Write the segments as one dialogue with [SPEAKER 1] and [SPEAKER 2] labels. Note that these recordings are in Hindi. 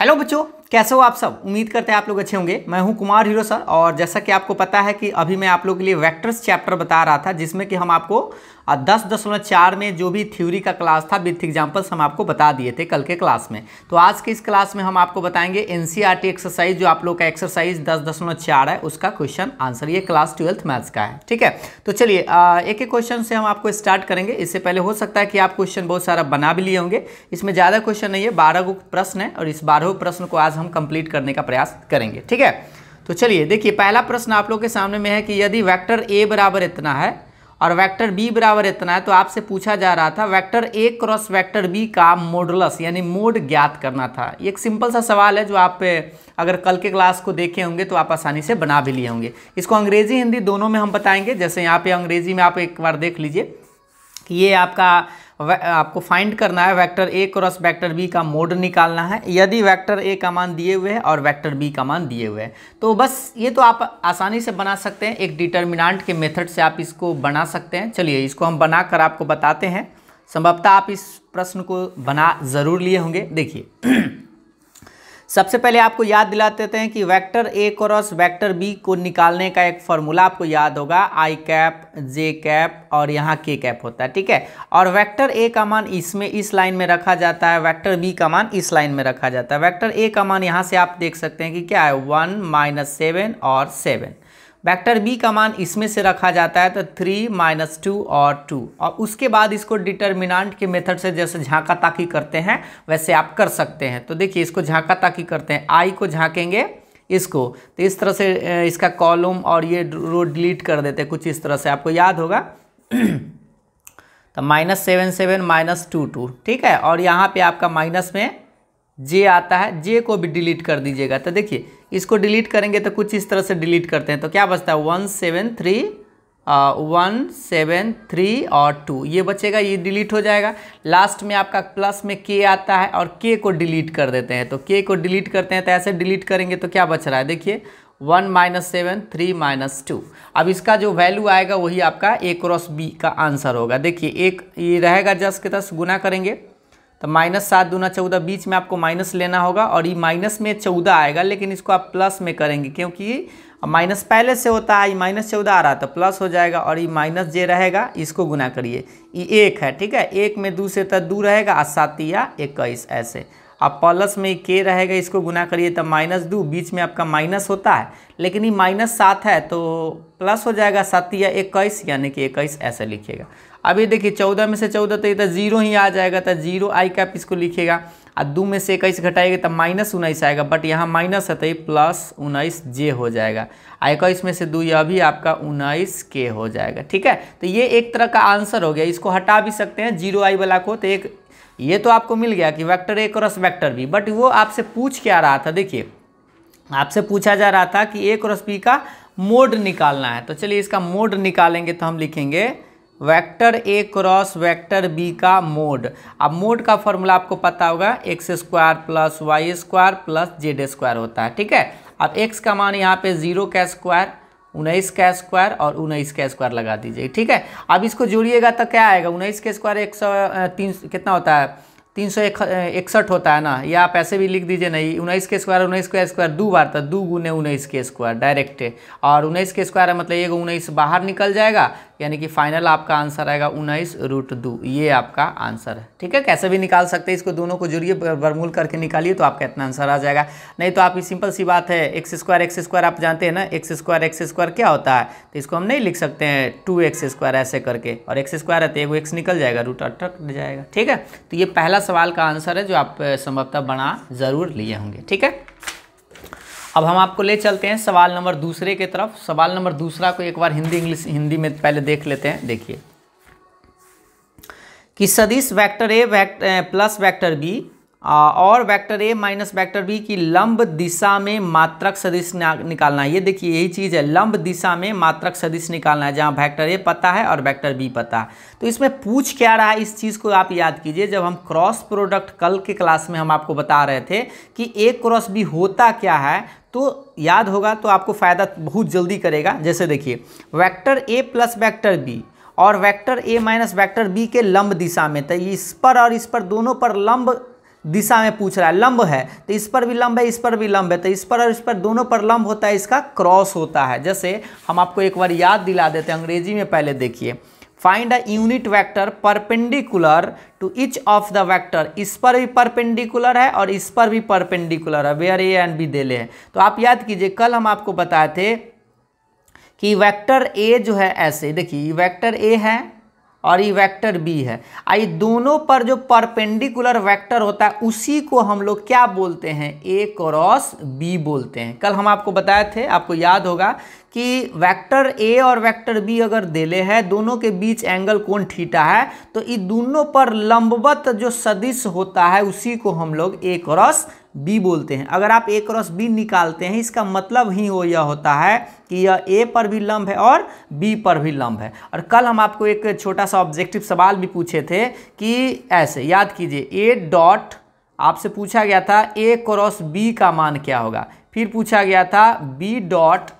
[SPEAKER 1] हेलो बच्चों कैसे हो आप सब उम्मीद करते हैं आप लोग अच्छे होंगे मैं हूं कुमार हीरो सर और जैसा कि आपको पता है कि अभी मैं आप लोगों के लिए वेक्टर्स चैप्टर बता रहा था जिसमें कि हम आपको दस दशमलव चार में जो भी थ्योरी का क्लास था विथ एग्जाम्पल्स हम आपको बता दिए थे कल के क्लास में तो आज के इस क्लास में हम आपको बताएंगे एन एक्सरसाइज e जो आप लोग का एक्सरसाइज दस दशमलव चार है उसका क्वेश्चन आंसर ये क्लास ट्वेल्थ मैथ्स का है ठीक है तो चलिए एक एक क्वेश्चन से हम आपको स्टार्ट करेंगे इससे पहले हो सकता है कि आप क्वेश्चन बहुत सारा बना भी लिए होंगे इसमें ज़्यादा क्वेश्चन नहीं है बारह गो प्रश्न है और इस बारह प्रश्न को आज हम कंप्लीट करने का प्रयास करेंगे ठीक है तो चलिए देखिए पहला प्रश्न आप लोग के सामने में है कि यदि वैक्टर ए बराबर इतना है और वैक्टर बी बराबर इतना है तो आपसे पूछा जा रहा था vector A cross vector B का मोडलस यानी मोड ज्ञात करना था एक सिंपल सा सवाल है जो आप अगर कल के क्लास को देखे होंगे तो आप आसानी से बना भी लिए होंगे इसको अंग्रेजी हिंदी दोनों में हम बताएंगे जैसे यहाँ पे अंग्रेजी में आप एक बार देख लीजिए कि ये आपका आपको फाइंड करना है vector A cross vector B का मोड निकालना है यदि वेक्टर ए का मान दिए हुए है और वेक्टर बी का मान दिए हुए हैं तो बस ये तो आप आसानी से बना सकते हैं एक डिटर्मिनांट के मेथड से आप इसको बना सकते हैं चलिए इसको हम बना कर आपको बताते हैं संभवतः आप इस प्रश्न को बना ज़रूर लिए होंगे देखिए सबसे पहले आपको याद दिला देते हैं कि vector A cross vector B को निकालने का एक फॉर्मूला आपको याद होगा आई कैप जे कैप और यहाँ के कैप होता है ठीक है और वेक्टर ए का मान इसमें इस लाइन में रखा जाता है वेक्टर बी का मान इस लाइन में रखा जाता है वेक्टर ए का मान यहाँ से आप देख सकते हैं कि क्या है वन माइनस सेवन और सेवन वेक्टर बी का मान इसमें से रखा जाता है तो थ्री माइनस टू और टू और उसके बाद इसको डिटर्मिनांट के मेथड से जैसे झांका ताकी करते हैं वैसे आप कर सकते हैं तो देखिए इसको झांका ताकी करते हैं आई को झाँकेंगे इसको तो इस तरह से इसका कॉलम और ये रो डिलीट कर देते हैं कुछ इस तरह से आपको याद होगा तो minus seven seven minus two two ठीक है और यहाँ पे आपका माइनस में जे आता है जे को भी डिलीट कर दीजिएगा तो देखिए इसको डिलीट करेंगे तो कुछ इस तरह से डिलीट करते हैं तो क्या बचता है one seven three one seven three और टू ये बचेगा ये डिलीट हो जाएगा लास्ट में आपका प्लस में के आता है और के को डिलीट कर देते हैं तो के को डिलीट करते हैं तो ऐसे डिलीट करेंगे तो क्या बच रहा है देखिए one minus seven three minus two अब इसका जो वैल्यू आएगा वही आपका ए क्रॉस बी का आंसर होगा देखिए एक ये रहेगा जस के तस गुना करेंगे तो माइनस सात दूना चौदह बीच में आपको माइनस लेना होगा और ये माइनस में चौदह आएगा लेकिन इसको आप प्लस में करेंगे क्योंकि माइनस पहले से होता है ये माइनस चौदह आ रहा तो प्लस हो जाएगा और ये माइनस जे रहेगा इसको गुना करिए ये एक है ठीक है एक में दो से तो दो रहेगा और या इक्कीस ऐसे अब प्लस में के रहेगा इसको गुना करिए तो माइनस दो बीच में आपका माइनस होता है लेकिन ये माइनस सात है तो प्लस हो जाएगा सात या इक्कीस यानी कि इक्कीस ऐसे लिखिएगा अभी देखिए चौदह में से चौदह तो ये तो जीरो ही आ जाएगा तो जीरो आई का आप इसको लिखेगा और दो में से इक्कीस घटाएगा तो माइनस उन्नीस आएगा बट यहाँ माइनस है तो ये प्लस उन्नीस जे हो जाएगा आ इक्कीस में से दो यह भी आपका उन्नीस के हो जाएगा ठीक है तो ये एक तरह का आंसर हो गया इसको हटा भी सकते हैं जीरो आई वाला को तो एक ये तो आपको मिल गया कि vector A cross vector B but वो आपसे पूछ के आ रहा था देखिए आपसे पूछा जा रहा था कि ए क्रॉस बी का मोड निकालना है तो चलिए इसका मोड निकालेंगे तो हम लिखेंगे vector A cross vector B का मोड अब मोड का फॉर्मूला आपको पता होगा x square plus Y square plus Z square होता है ठीक है अब एक्स का मान यहाँ पे जीरो का स्क्वायर उन्नीस का स्क्वायर और उन्नीस का स्क्वायर लगा दीजिए ठीक है अब इसको जोड़िएगा तो क्या आएगा उन्नीस का स्क्वायर एक सौ तीन कितना होता है तीन सौ इकसठ होता है ना या आप ऐसे भी लिख दीजिए नहीं उन्नीस के स्क्वायर उन्नीस का स्क्वायर दो बार था तो दो गुने उन्नीस के स्क्वायर डायरेक्ट और उन्नीस के स्क्वायर मतलब एक उन्नीस बाहर निकल जाएगा यानी कि फाइनल आपका आंसर आएगा उन्नीस रूट दो ये आपका आंसर है ठीक है कैसे भी निकाल सकते हैं इसको दोनों को जुड़िए बरमूल करके निकालिए तो आपका इतना आंसर आ जाएगा नहीं तो आपकी सिंपल सी बात है एक्स स्क्वायर एक्स स्क्वायर आप जानते हैं ना एक्स स्क्वायर एक्स स्क्वायर क्या होता है तो इसको हम नहीं लिख सकते हैं टू एक्स स्क्वायर ऐसे करके और एक्स स्क्वायर है तो एगो एक्स निकल जाएगा रूट अटक जाएगा ठीक है तो ये पहला सवाल का आंसर है जो आप संभवतः बना ज़रूर लिए होंगे ठीक है अब हम आपको ले चलते हैं सवाल नंबर दूसरे के तरफ सवाल नंबर दूसरा को एक बार हिंदी इंग्लिश हिंदी में पहले देख लेते हैं देखिए कि सदिश vector A vector plus vector B और vector A minus vector B की लंब दिशा में मात्रक सदिश निकालना है ये देखिए यही चीज़ है लंब दिशा में मात्रक सदिश निकालना है जहाँ वेक्टर ए पता है और वेक्टर बी पता है तो इसमें पूछ क्या रहा है इस चीज़ को आप याद कीजिए जब हम क्रॉस प्रोडक्ट कल के क्लास में हम आपको बता रहे थे कि ए क्रॉस बी होता क्या है तो याद होगा तो आपको फ़ायदा बहुत जल्दी करेगा जैसे देखिए vector A plus vector B और vector A minus vector B के लंब दिशा में तो इस पर और इस पर दोनों पर लंब दिशा में पूछ रहा है लंब है तो इस पर भी लंब है इस पर भी लंब है तो इस पर और इस पर दोनों पर लंब होता है इसका क्रॉस होता है जैसे हम आपको एक बार याद दिला देते हैं अंग्रेजी में पहले देखिए find a unit vector perpendicular to each of the vector इस पर भी परपेंडिकुलर है और इस पर भी परपेंडिकुलर है वेयर ए एंड बी देले है तो आप याद कीजिए कल हम आपको बताए थे कि वेक्टर ए जो है ऐसे देखिए वेक्टर ए है और ये वेक्टर बी है आई दोनों पर जो परपेंडिकुलर वेक्टर होता है उसी को हम लोग क्या बोलते हैं ए क्रॉस बी बोलते हैं कल हम आपको बताए थे आपको याद होगा कि वेक्टर ए और वेक्टर बी अगर देले है दोनों के बीच एंगल कोण थीटा है तो ये दोनों पर लंबवत जो सदिश होता है उसी को हम लोग ए क्रॉस बी बोलते हैं अगर आप ए क्रॉस बी निकालते हैं इसका मतलब ही वो यह होता है कि यह ए पर भी लंब है और बी पर भी लंब है और कल हम आपको एक छोटा सा ऑब्जेक्टिव सवाल भी पूछे थे कि ऐसे याद कीजिए ए डॉट आपसे पूछा गया था ए क्रॉस बी का मान क्या होगा फिर पूछा गया था B dot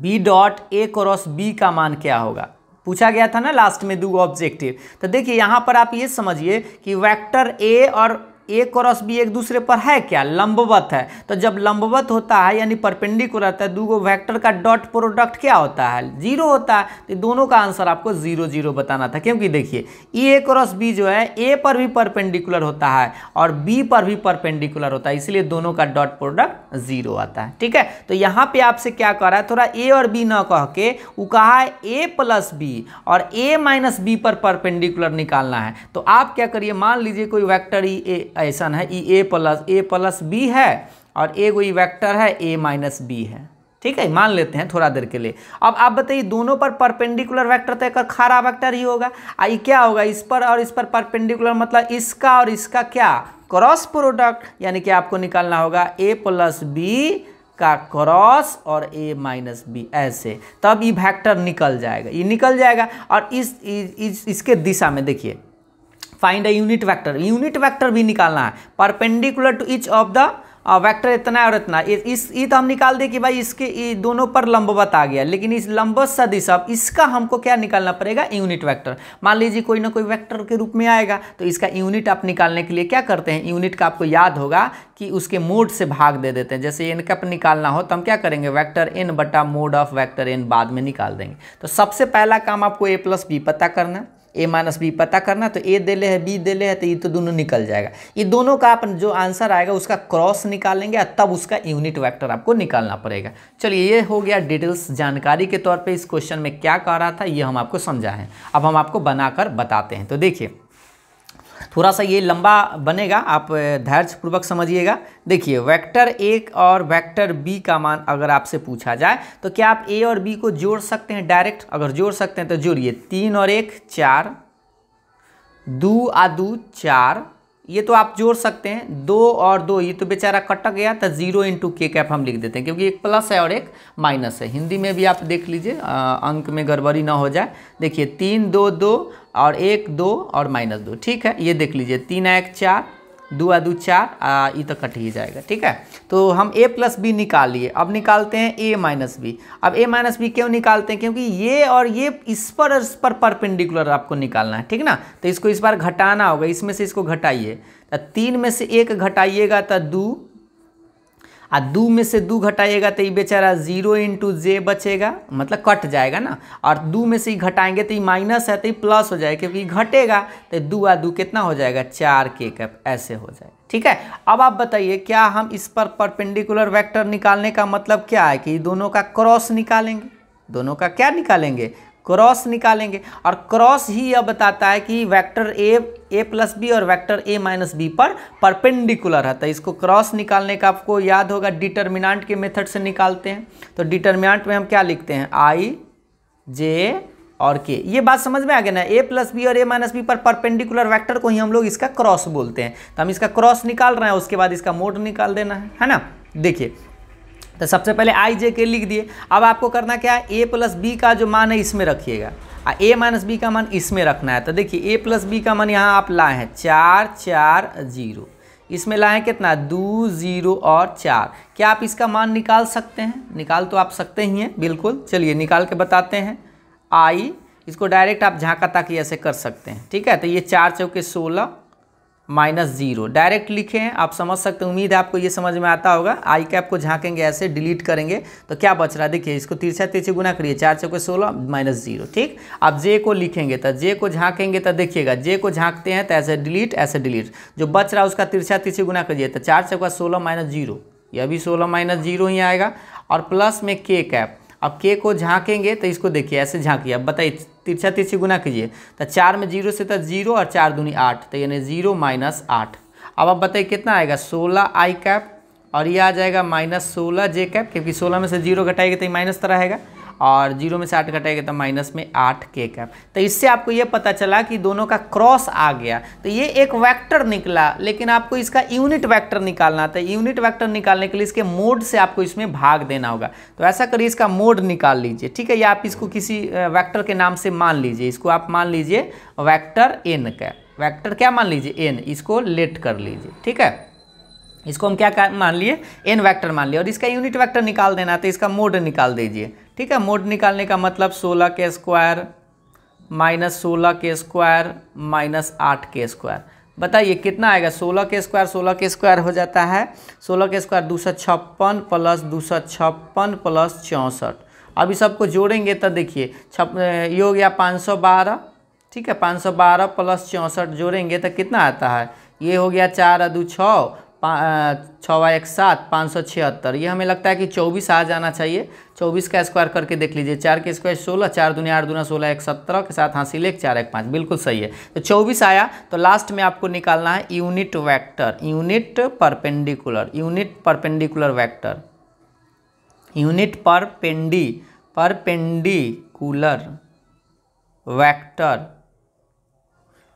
[SPEAKER 1] B dot A cross B का मान क्या होगा पूछा गया था ना लास्ट में दो ऑब्जेक्टिव तो देखिए यहाँ पर आप ये समझिए कि वेक्टर ए और ए क्रॉस बी एक दूसरे पर है क्या लंबवत है तो जब लंबवत होता है यानी परपेंडिकुलर होता है दूगो वेक्टर का डॉट प्रोडक्ट क्या होता है जीरो होता है तो दोनों का आंसर आपको जीरो जीरो बताना था क्योंकि देखिए ए क्रॉस बी जो है ए पर भी परपेंडिकुलर होता है और बी पर भी परपेंडिकुलर होता है इसलिए दोनों का डॉट प्रोडक्ट जीरो आता है ठीक है तो यहाँ पर आपसे क्या कर रहा है थोड़ा ए और बी ना कह के वो कहा है ए प्लस बी और ए माइनस बी पर परपेंडिकुलर निकालना है तो आप क्या करिए मान लीजिए कोई वैक्टर ई ए ऐसा है ई A plus A plus B है और ए कोई वैक्टर है ए माइनस बी है ठीक है मान लेते हैं थोड़ा देर के लिए अब आप बताइए दोनों पर परपेंडिकुलर वेक्टर तो एक खारा वेक्टर ही होगा आई क्या होगा इस पर और इस पर परपेंडिकुलर मतलब इसका और इसका क्या क्रॉस प्रोडक्ट यानी कि आपको निकालना होगा ए प्लस बी का क्रॉस और ए माइनस बी ऐसे तब ये वेक्टर निकल जाएगा ये निकल जाएगा और इस, इस, इस इसके दिशा में देखिए find a unit vector unit vector भी निकालना है perpendicular to each of the vector इतना है और इतना इस ये तो हम निकाल दें कि भाई इसके इस दोनों पर लंबवत आ गया लेकिन इस लंबवत सदिश अब इसका हमको क्या निकालना पड़ेगा यूनिट वेक्टर मान लीजिए कोई ना कोई वेक्टर के रूप में आएगा तो इसका यूनिट आप निकालने के लिए क्या करते हैं यूनिट का आपको याद होगा कि उसके मोड से भाग दे देते हैं जैसे एन कप निकालना हो तो हम क्या करेंगे वैक्टर एन बटा मोड ऑफ वैक्टर एन बाद में निकाल देंगे तो सबसे पहला काम आपको ए प्लस बी पता करना है ए माइनस बी पता करना तो ए दिले है बी दिले है तो ये तो दोनों निकल जाएगा ये दोनों का आप जो आंसर आएगा उसका क्रॉस निकालेंगे और तब उसका यूनिट वैक्टर आपको निकालना पड़ेगा चलिए ये हो गया डिटेल्स जानकारी के तौर पर इस क्वेश्चन में क्या कह रहा था ये हम आपको समझा है अब हम आपको बनाकर बताते हैं तो देखिए थोड़ा सा ये लंबा बनेगा आप धैर्यपूर्वक समझिएगा देखिए वेक्टर एक और वेक्टर बी का मान अगर आपसे पूछा जाए तो क्या आप ए और बी को जोड़ सकते हैं डायरेक्ट अगर जोड़ सकते हैं तो जोड़िए तीन और एक चार दो आ दो चार ये तो आप जोड़ सकते हैं दो और दो ये तो बेचारा कटक गया तो जीरो इंटू के कैप हम लिख देते हैं क्योंकि एक प्लस है और एक माइनस है हिंदी में भी आप देख लीजिए अंक में गड़बड़ी ना हो जाए देखिए तीन दो दो और एक दो और माइनस दो ठीक है ये देख लीजिए तीन एक चार दो आ दू चार आ ये तो कट ही जाएगा ठीक है तो हम ए प्लस बी निकाल लिए अब निकालते हैं ए माइनस बी अब ए माइनस बी क्यों निकालते हैं क्योंकि ये और ये इस पर इस पर परपेंडिकुलर आपको निकालना है ठीक ना तो इसको इस बार घटाना होगा इसमें से इसको घटाइए तो तीन में से एक घटाइएगा तो दो आ दो में से दो घटाइएगा तो ये बेचारा जीरो इंटू जे बचेगा मतलब कट जाएगा ना और दो में से ही घटाएंगे तो ये माइनस है तो ये प्लस हो जाएगा क्योंकि घटेगा तो दो आ दू कितना हो जाएगा चार के कप ऐसे हो जाएगा ठीक है अब आप बताइए क्या हम इस पर परपेंडिकुलर वेक्टर निकालने का मतलब क्या है कि दोनों का क्रॉस निकालेंगे दोनों का क्या निकालेंगे क्रॉस निकालेंगे और क्रॉस ही यह बताता है कि vector A A plus B और वेक्टर ए माइनस बी पर परपेंडिकुलर है तो इसको क्रॉस निकालने का आपको याद होगा डिटर्मिनांट के मेथड से निकालते हैं तो डिटर्मिनांट में हम क्या लिखते हैं आई जे और के ये बात समझ में आ गया ना ए प्लस बी और ए माइनस बी पर परपेंडिकुलर वेक्टर को ही हम लोग इसका क्रॉस बोलते हैं तो हम इसका क्रॉस निकाल रहे हैं उसके बाद इसका मोड निकाल देना है है ना देखिए तो सबसे पहले आई जे के लिख दिए अब आपको करना क्या है ए प्लस बी का जो मान है इसमें रखिएगा आ ए माइनस बी का मान इसमें रखना है तो देखिए ए प्लस बी का मान यहाँ आप लाए हैं चार चार जीरो इसमें लाए कितना दो जीरो और चार क्या आप इसका मान निकाल सकते हैं निकाल तो आप सकते ही हैं बिल्कुल चलिए निकाल के बताते हैं आई इसको डायरेक्ट आप झाँका ताकि ऐसे कर सकते हैं ठीक है तो ये चार चौके सोलह माइनस जीरो डायरेक्ट हैं आप समझ सकते हैं उम्मीद है आपको ये समझ में आता होगा आई कैप को झांकेंगे ऐसे डिलीट करेंगे तो क्या बच रहा है देखिए इसको तिरछा तिरछे गुना करिए चार चौके सोलह माइनस जीरो ठीक आप जे को लिखेंगे तो जे को झांकेंगे तो देखिएगा जे को झांकते हैं तो ऐसे डिलीट ऐसे डिलीट जो बच रहा है उसका तिरछा तिरछे गुना करिए तो चार चौका सोलह माइनस जीरो यह भी सोलह माइनस जीरो ही आएगा और प्लस में के कैप अब के को झाँकेंगे तो इसको देखिए ऐसे झांकिए अब बताइए तिरछा तिरछी गुना कीजिए तो चार में जीरो से तो जीरो और चार दूनी आठ तो यानी जीरो माइनस आठ अब आप बताइए कितना आएगा सोलह आई कैप और ये आ जाएगा माइनस सोलह जे कैप क्योंकि सोलह में से जीरो घटाएगा तो ये माइनस तरह आएगा और जीरो में से आठ घटाएगा तो माइनस में आठ के कैप तो इससे आपको ये पता चला कि दोनों का क्रॉस आ गया तो ये एक वैक्टर निकला लेकिन आपको इसका यूनिट वैक्टर निकालना था यूनिट वैक्टर निकालने के लिए इसके मोड से आपको इसमें भाग देना होगा तो ऐसा करिए इसका मोड निकाल लीजिए ठीक है या आप इसको किसी वैक्टर के नाम से मान लीजिए इसको आप मान लीजिए वैक्टर एन का वैक्टर क्या मान लीजिए एन इसको लेट कर लीजिए ठीक है इसको हम क्या मान लिए एन वैक्टर मान लिए और इसका यूनिट वैक्टर निकाल देना तो इसका मोड निकाल दीजिए ठीक है मोड निकालने का मतलब सोलह के स्क्वायर माइनस सोलह के स्क्वायर माइनस आठ के स्क्वायर बताइए कितना आएगा सोलह के स्क्वायर सोलह के स्क्वायर हो जाता है सोलह के स्क्वायर दो सौ छप्पन प्लस दो सौ छप्पन प्लस चौंसठ अभी सबको जोड़ेंगे तो देखिए छप ये हो गया पाँच सौ बारह ठीक है पाँच सौ बारह प्लस चौंसठ जोड़ेंगे तो कितना आता है ये हो गया चार दू छः छः एक सात पाँच सौ छिहत्तर ये हमें लगता है कि चौबीस आ जाना चाहिए चौबीस का स्क्वायर करके देख लीजिए चार के स्क्वायर सोलह चार दुनिया आठ दुना सोलह एक सत्रह के साथ हासिल एक चार एक पाँच बिल्कुल सही है तो चौबीस आया तो लास्ट में आपको निकालना है unit vector unit perpendicular unit perpendicular vector unit परपेंडी परपेंडिकुलर वैक्टर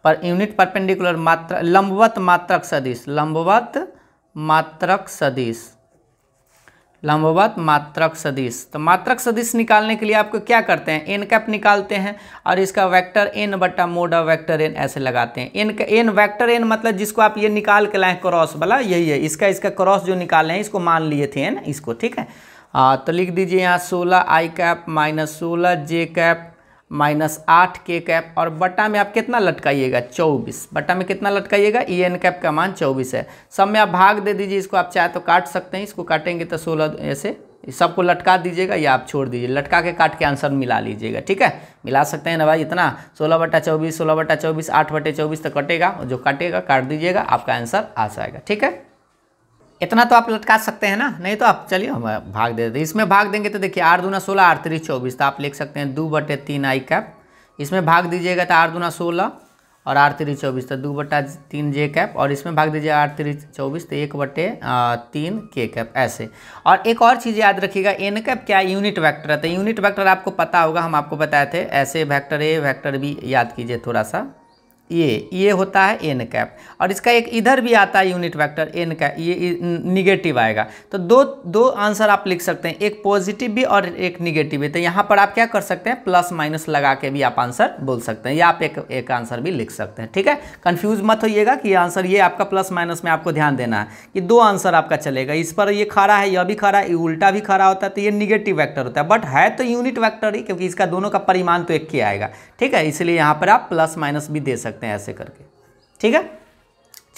[SPEAKER 1] पर यूनिट परपेंडिकुलर मात्र लंबवत मात्रक सदिश लंबवत मात्रक सदिश लंबवत मात्रक सदिश तो मात्रक सदिश निकालने के लिए आपको क्या करते हैं एन कैप निकालते हैं और इसका वेक्टर एन बटा मोड ऑफ वैक्टर एन ऐसे लगाते हैं एन का एन वैक्टर एन मतलब जिसको आप ये निकाल के लाएँ क्रॉस वाला यही है इसका इसका क्रॉस जो निकाले हैं इसको मान लिए थे एन इसको ठीक है आ, तो लिख दीजिए यहाँ सोलह आई कैप माइनस सोलह जे कैप माइनस आठ के कैप और बटा में आप कितना लटकाइएगा चौबीस बटा में कितना लटकाइएगा ई e एन कैप का मान चौबीस है सब में आप भाग दे दीजिए इसको आप चाहे तो काट सकते हैं इसको काटेंगे तो सोलह ऐसे सबको लटका दीजिएगा या आप छोड़ दीजिए लटका के काट के आंसर मिला लीजिएगा ठीक है मिला सकते हैं ना भाई इतना सोलह बटा चौबीस सोलह बटा चौबीस आठ बटे चौबीस तो कटेगा जो काटेगा काट दीजिएगा आपका आंसर आ जाएगा ठीक है इतना तो आप लटका सकते हैं ना नहीं तो आप चलिए हम भाग दे देते इसमें भाग देंगे तो देखिए आठ दूना सोलह आठ त्री चौबीस तो आप लिख सकते हैं दो बटे तीन आई कैप इसमें भाग दीजिएगा तो आठ दूना सोलह और आठ त्री चौबीस तो दो बटा तीन जे कैप और इसमें भाग दीजिए आठ त्री चौबीस तो एक बटे तीन के कैप ऐसे और एक और चीज़ याद रखिएगा एन कैप क्या यूनिट वैक्टर है तो यूनिट वैक्टर आपको पता होगा हम आपको बताए थे ऐसे वैक्टर ए वैक्टर बी याद कीजिए थोड़ा सा ये ये होता है एन कैप और इसका एक इधर भी आता है यूनिट वेक्टर एन कैप ये निगेटिव आएगा तो दो दो आंसर आप लिख सकते हैं एक पॉजिटिव भी और एक निगेटिव भी तो यहाँ पर आप क्या कर सकते हैं प्लस माइनस लगा के भी आप आंसर बोल सकते हैं या आप एक एक आंसर भी लिख सकते हैं ठीक है कन्फ्यूज मत होइएगा कि आंसर ये आपका प्लस माइनस में आपको ध्यान देना है कि दो आंसर आपका चलेगा इस पर ये खड़ा है यह भी खड़ा है उल्टा भी खड़ा होता है तो ये निगेटिव वैक्टर होता है बट है तो यूनिट वैक्टर ही क्योंकि इसका दोनों का परिमाण तो एक ही आएगा ठीक है इसलिए यहाँ पर आप प्लस माइनस भी दे सकते हैं ऐसे करके ठीक है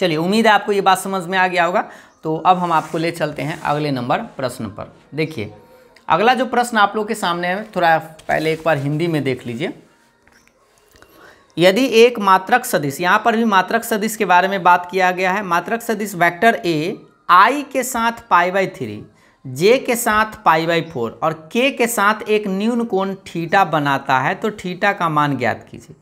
[SPEAKER 1] चलिए उम्मीद है आपको ये बात समझ में आ गया होगा तो अब हम आपको ले चलते हैं अगले नंबर प्रश्न पर देखिए अगला जो प्रश्न आप लोग के सामने है थोड़ा पहले एक बार हिंदी में देख लीजिए यदि एक मात्रक सदिश यहाँ पर भी मात्रक सदिश के बारे में बात किया गया है मात्रक सदिश वेक्टर ए आई के साथ पाई बाई थ्री जे के साथ पाई बाई फोर और के के साथ एक न्यून कोण ठीटा बनाता है तो ठीटा का मान ज्ञात कीजिए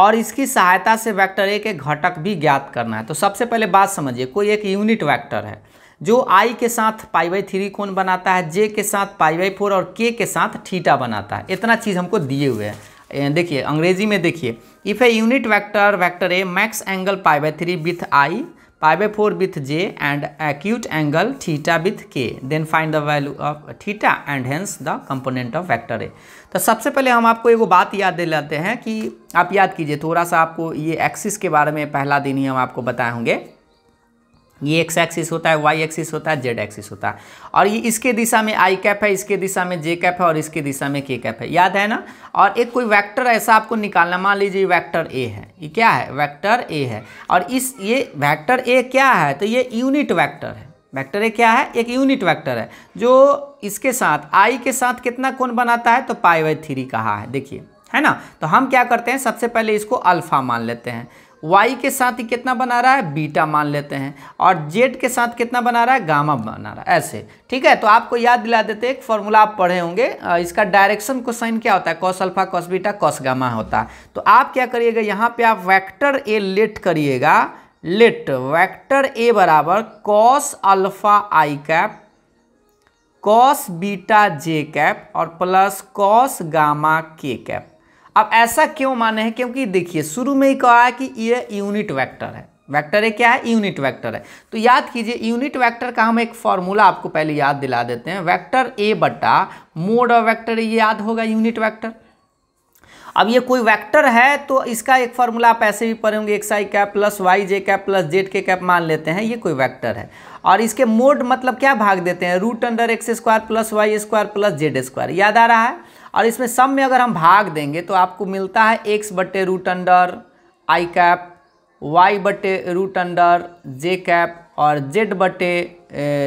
[SPEAKER 1] और इसकी सहायता से वेक्टर ए के घटक भी ज्ञात करना है तो सबसे पहले बात समझिए कोई एक यूनिट वेक्टर है जो आई के साथ पाई बाई थ्री कोण बनाता है जे के साथ पाई बाई फोर और के के साथ ठीटा बनाता है इतना चीज़ हमको दिए हुए हैं देखिए अंग्रेजी में देखिए if A unit vector vector A makes angle pi by three with I pi by 4 with j and acute angle theta with k then find the value of theta and hence the component of vector a तो सबसे पहले हम आपको एगो बात याद दिलाते हैं कि आप याद कीजिए थोड़ा सा आपको ये एक्सिस के बारे में पहला दिन ही हम आपको बताए होंगे ये एक्स एक्सिस होता है वाई एक्सिस होता है जेड एक्सिस होता है और ये इसके दिशा में आई कैप है इसके दिशा में जे कैप है और इसके दिशा में के कैप है याद है ना और एक कोई वेक्टर ऐसा आपको निकालना मान लीजिए वेक्टर ए है ये क्या है वेक्टर ए है और इस ये वेक्टर ए क्या है तो ये यूनिट वैक्टर है वैक्टर ए क्या है एक यूनिट वैक्टर है जो इसके साथ आई के साथ कितना कौन बनाता है तो पाई वाई थ्री कहा है देखिए है ना तो हम क्या करते हैं सबसे पहले इसको अल्फा मान लेते हैं वाई के साथ ही कितना बना रहा है बीटा मान लेते हैं और जेड के साथ कितना बना रहा है गामा बना रहा है ऐसे ठीक है तो आपको याद दिला देते एक फॉर्मूला आप पढ़े होंगे इसका डायरेक्शन को साइन क्या होता है cos alpha cos beta cos gamma होता है तो आप क्या करिएगा यहाँ पे आप वैक्टर ए लेट करिएगा लेट वैक्टर ए बराबर cos alpha I cap cos beta J cap और plus cos gamma K cap अब ऐसा क्यों माने हैं क्योंकि देखिए शुरू में ही कहा है कि ये यूनिट वेक्टर है वेक्टर है क्या है यूनिट वेक्टर है तो याद कीजिए यूनिट वेक्टर का हम एक फॉर्मूला आपको पहले याद दिला देते हैं वेक्टर ए बटा मोड ऑफ वैक्टर ये याद होगा यूनिट वैक्टर अब ये कोई वेक्टर है तो इसका एक फॉर्मूला आप ऐसे भी पढ़ेंगे X I cap plus Y J cap plus Z K cap मान लेते हैं ये कोई वेक्टर है और इसके मोड मतलब क्या भाग देते हैं root under X square plus Y square plus Z square याद आ रहा है और इसमें सम में अगर हम भाग देंगे तो आपको मिलता है एक्स बटे root under I cap Y बटे रूट अंडर जे कैप और जेड बटे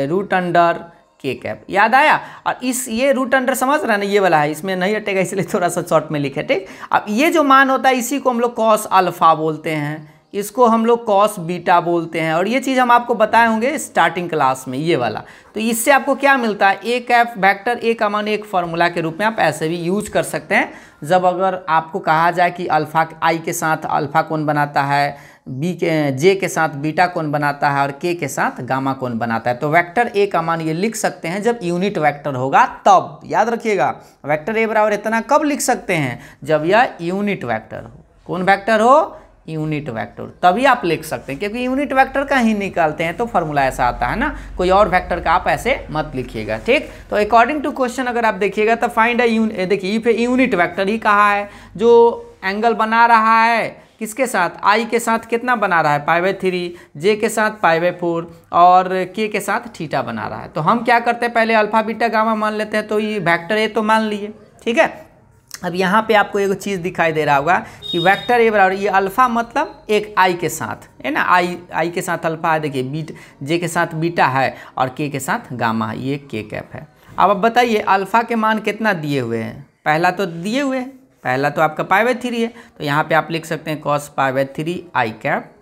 [SPEAKER 1] रूट अंडर के कैप याद आया और इस ये रूट अंडर समझ रहे ना ये वाला है इसमें नहीं हटेगा इसलिए थोड़ा सा शॉर्ट में लिखे ठीक अब ये जो मान होता है इसी को हम लोग कॉस अल्फा बोलते हैं इसको हम लोग कॉस बीटा बोलते हैं और ये चीज़ हम आपको बताए होंगे स्टार्टिंग क्लास में ये वाला तो इससे आपको क्या मिलता है एक एफ वैक्टर ए का मान एक फार्मूला के रूप में आप ऐसे भी यूज कर सकते हैं जब अगर आपको कहा जाए कि अल्फा आई के साथ अल्फा कौन बनाता है बी के जे के साथ बीटा कौन बनाता है और के के साथ गामा कौन बनाता है तो वेक्टर ए का मान ये लिख सकते हैं जब यूनिट वेक्टर होगा तब याद रखिएगा वेक्टर ए बराबर इतना कब लिख सकते हैं जब यह यूनिट वेक्टर हो कौन वेक्टर हो यूनिट वेक्टर तभी आप लिख सकते हैं क्योंकि यूनिट वेक्टर का ही निकालते हैं तो फॉर्मूला ऐसा आता है ना कोई और वेक्टर का आप ऐसे मत लिखिएगा ठीक तो अकॉर्डिंग टू क्वेश्चन अगर आप देखिएगा तो फाइंड अ देखिए ये यूनिट वैक्टर ही कहा है जो एंगल बना रहा है किसके साथ आई के साथ कितना बना रहा है पाई बाई थ्री जे के साथ पाई बाई फोर और के के साथ थीटा बना रहा है तो हम क्या करते हैं पहले अल्फा बीटा गामा मान लेते हैं तो ये वेक्टर ए तो मान लिए ठीक है अब यहाँ पे आपको एक चीज़ दिखाई दे रहा होगा कि वेक्टर ए बराबर ये अल्फ़ा मतलब एक आई के साथ है ना आई आई के साथ अल्फ़ा है देखिए बीट जे के साथ बीटा है और के के साथ गामा है ये के कैप है अब अब बताइए अल्फ़ा के मान कितना दिए हुए हैं पहला तो दिए हुए हैं पहला तो आपका पाए बाई थ्री है तो यहाँ पे आप लिख सकते हैं cos pi by three I cap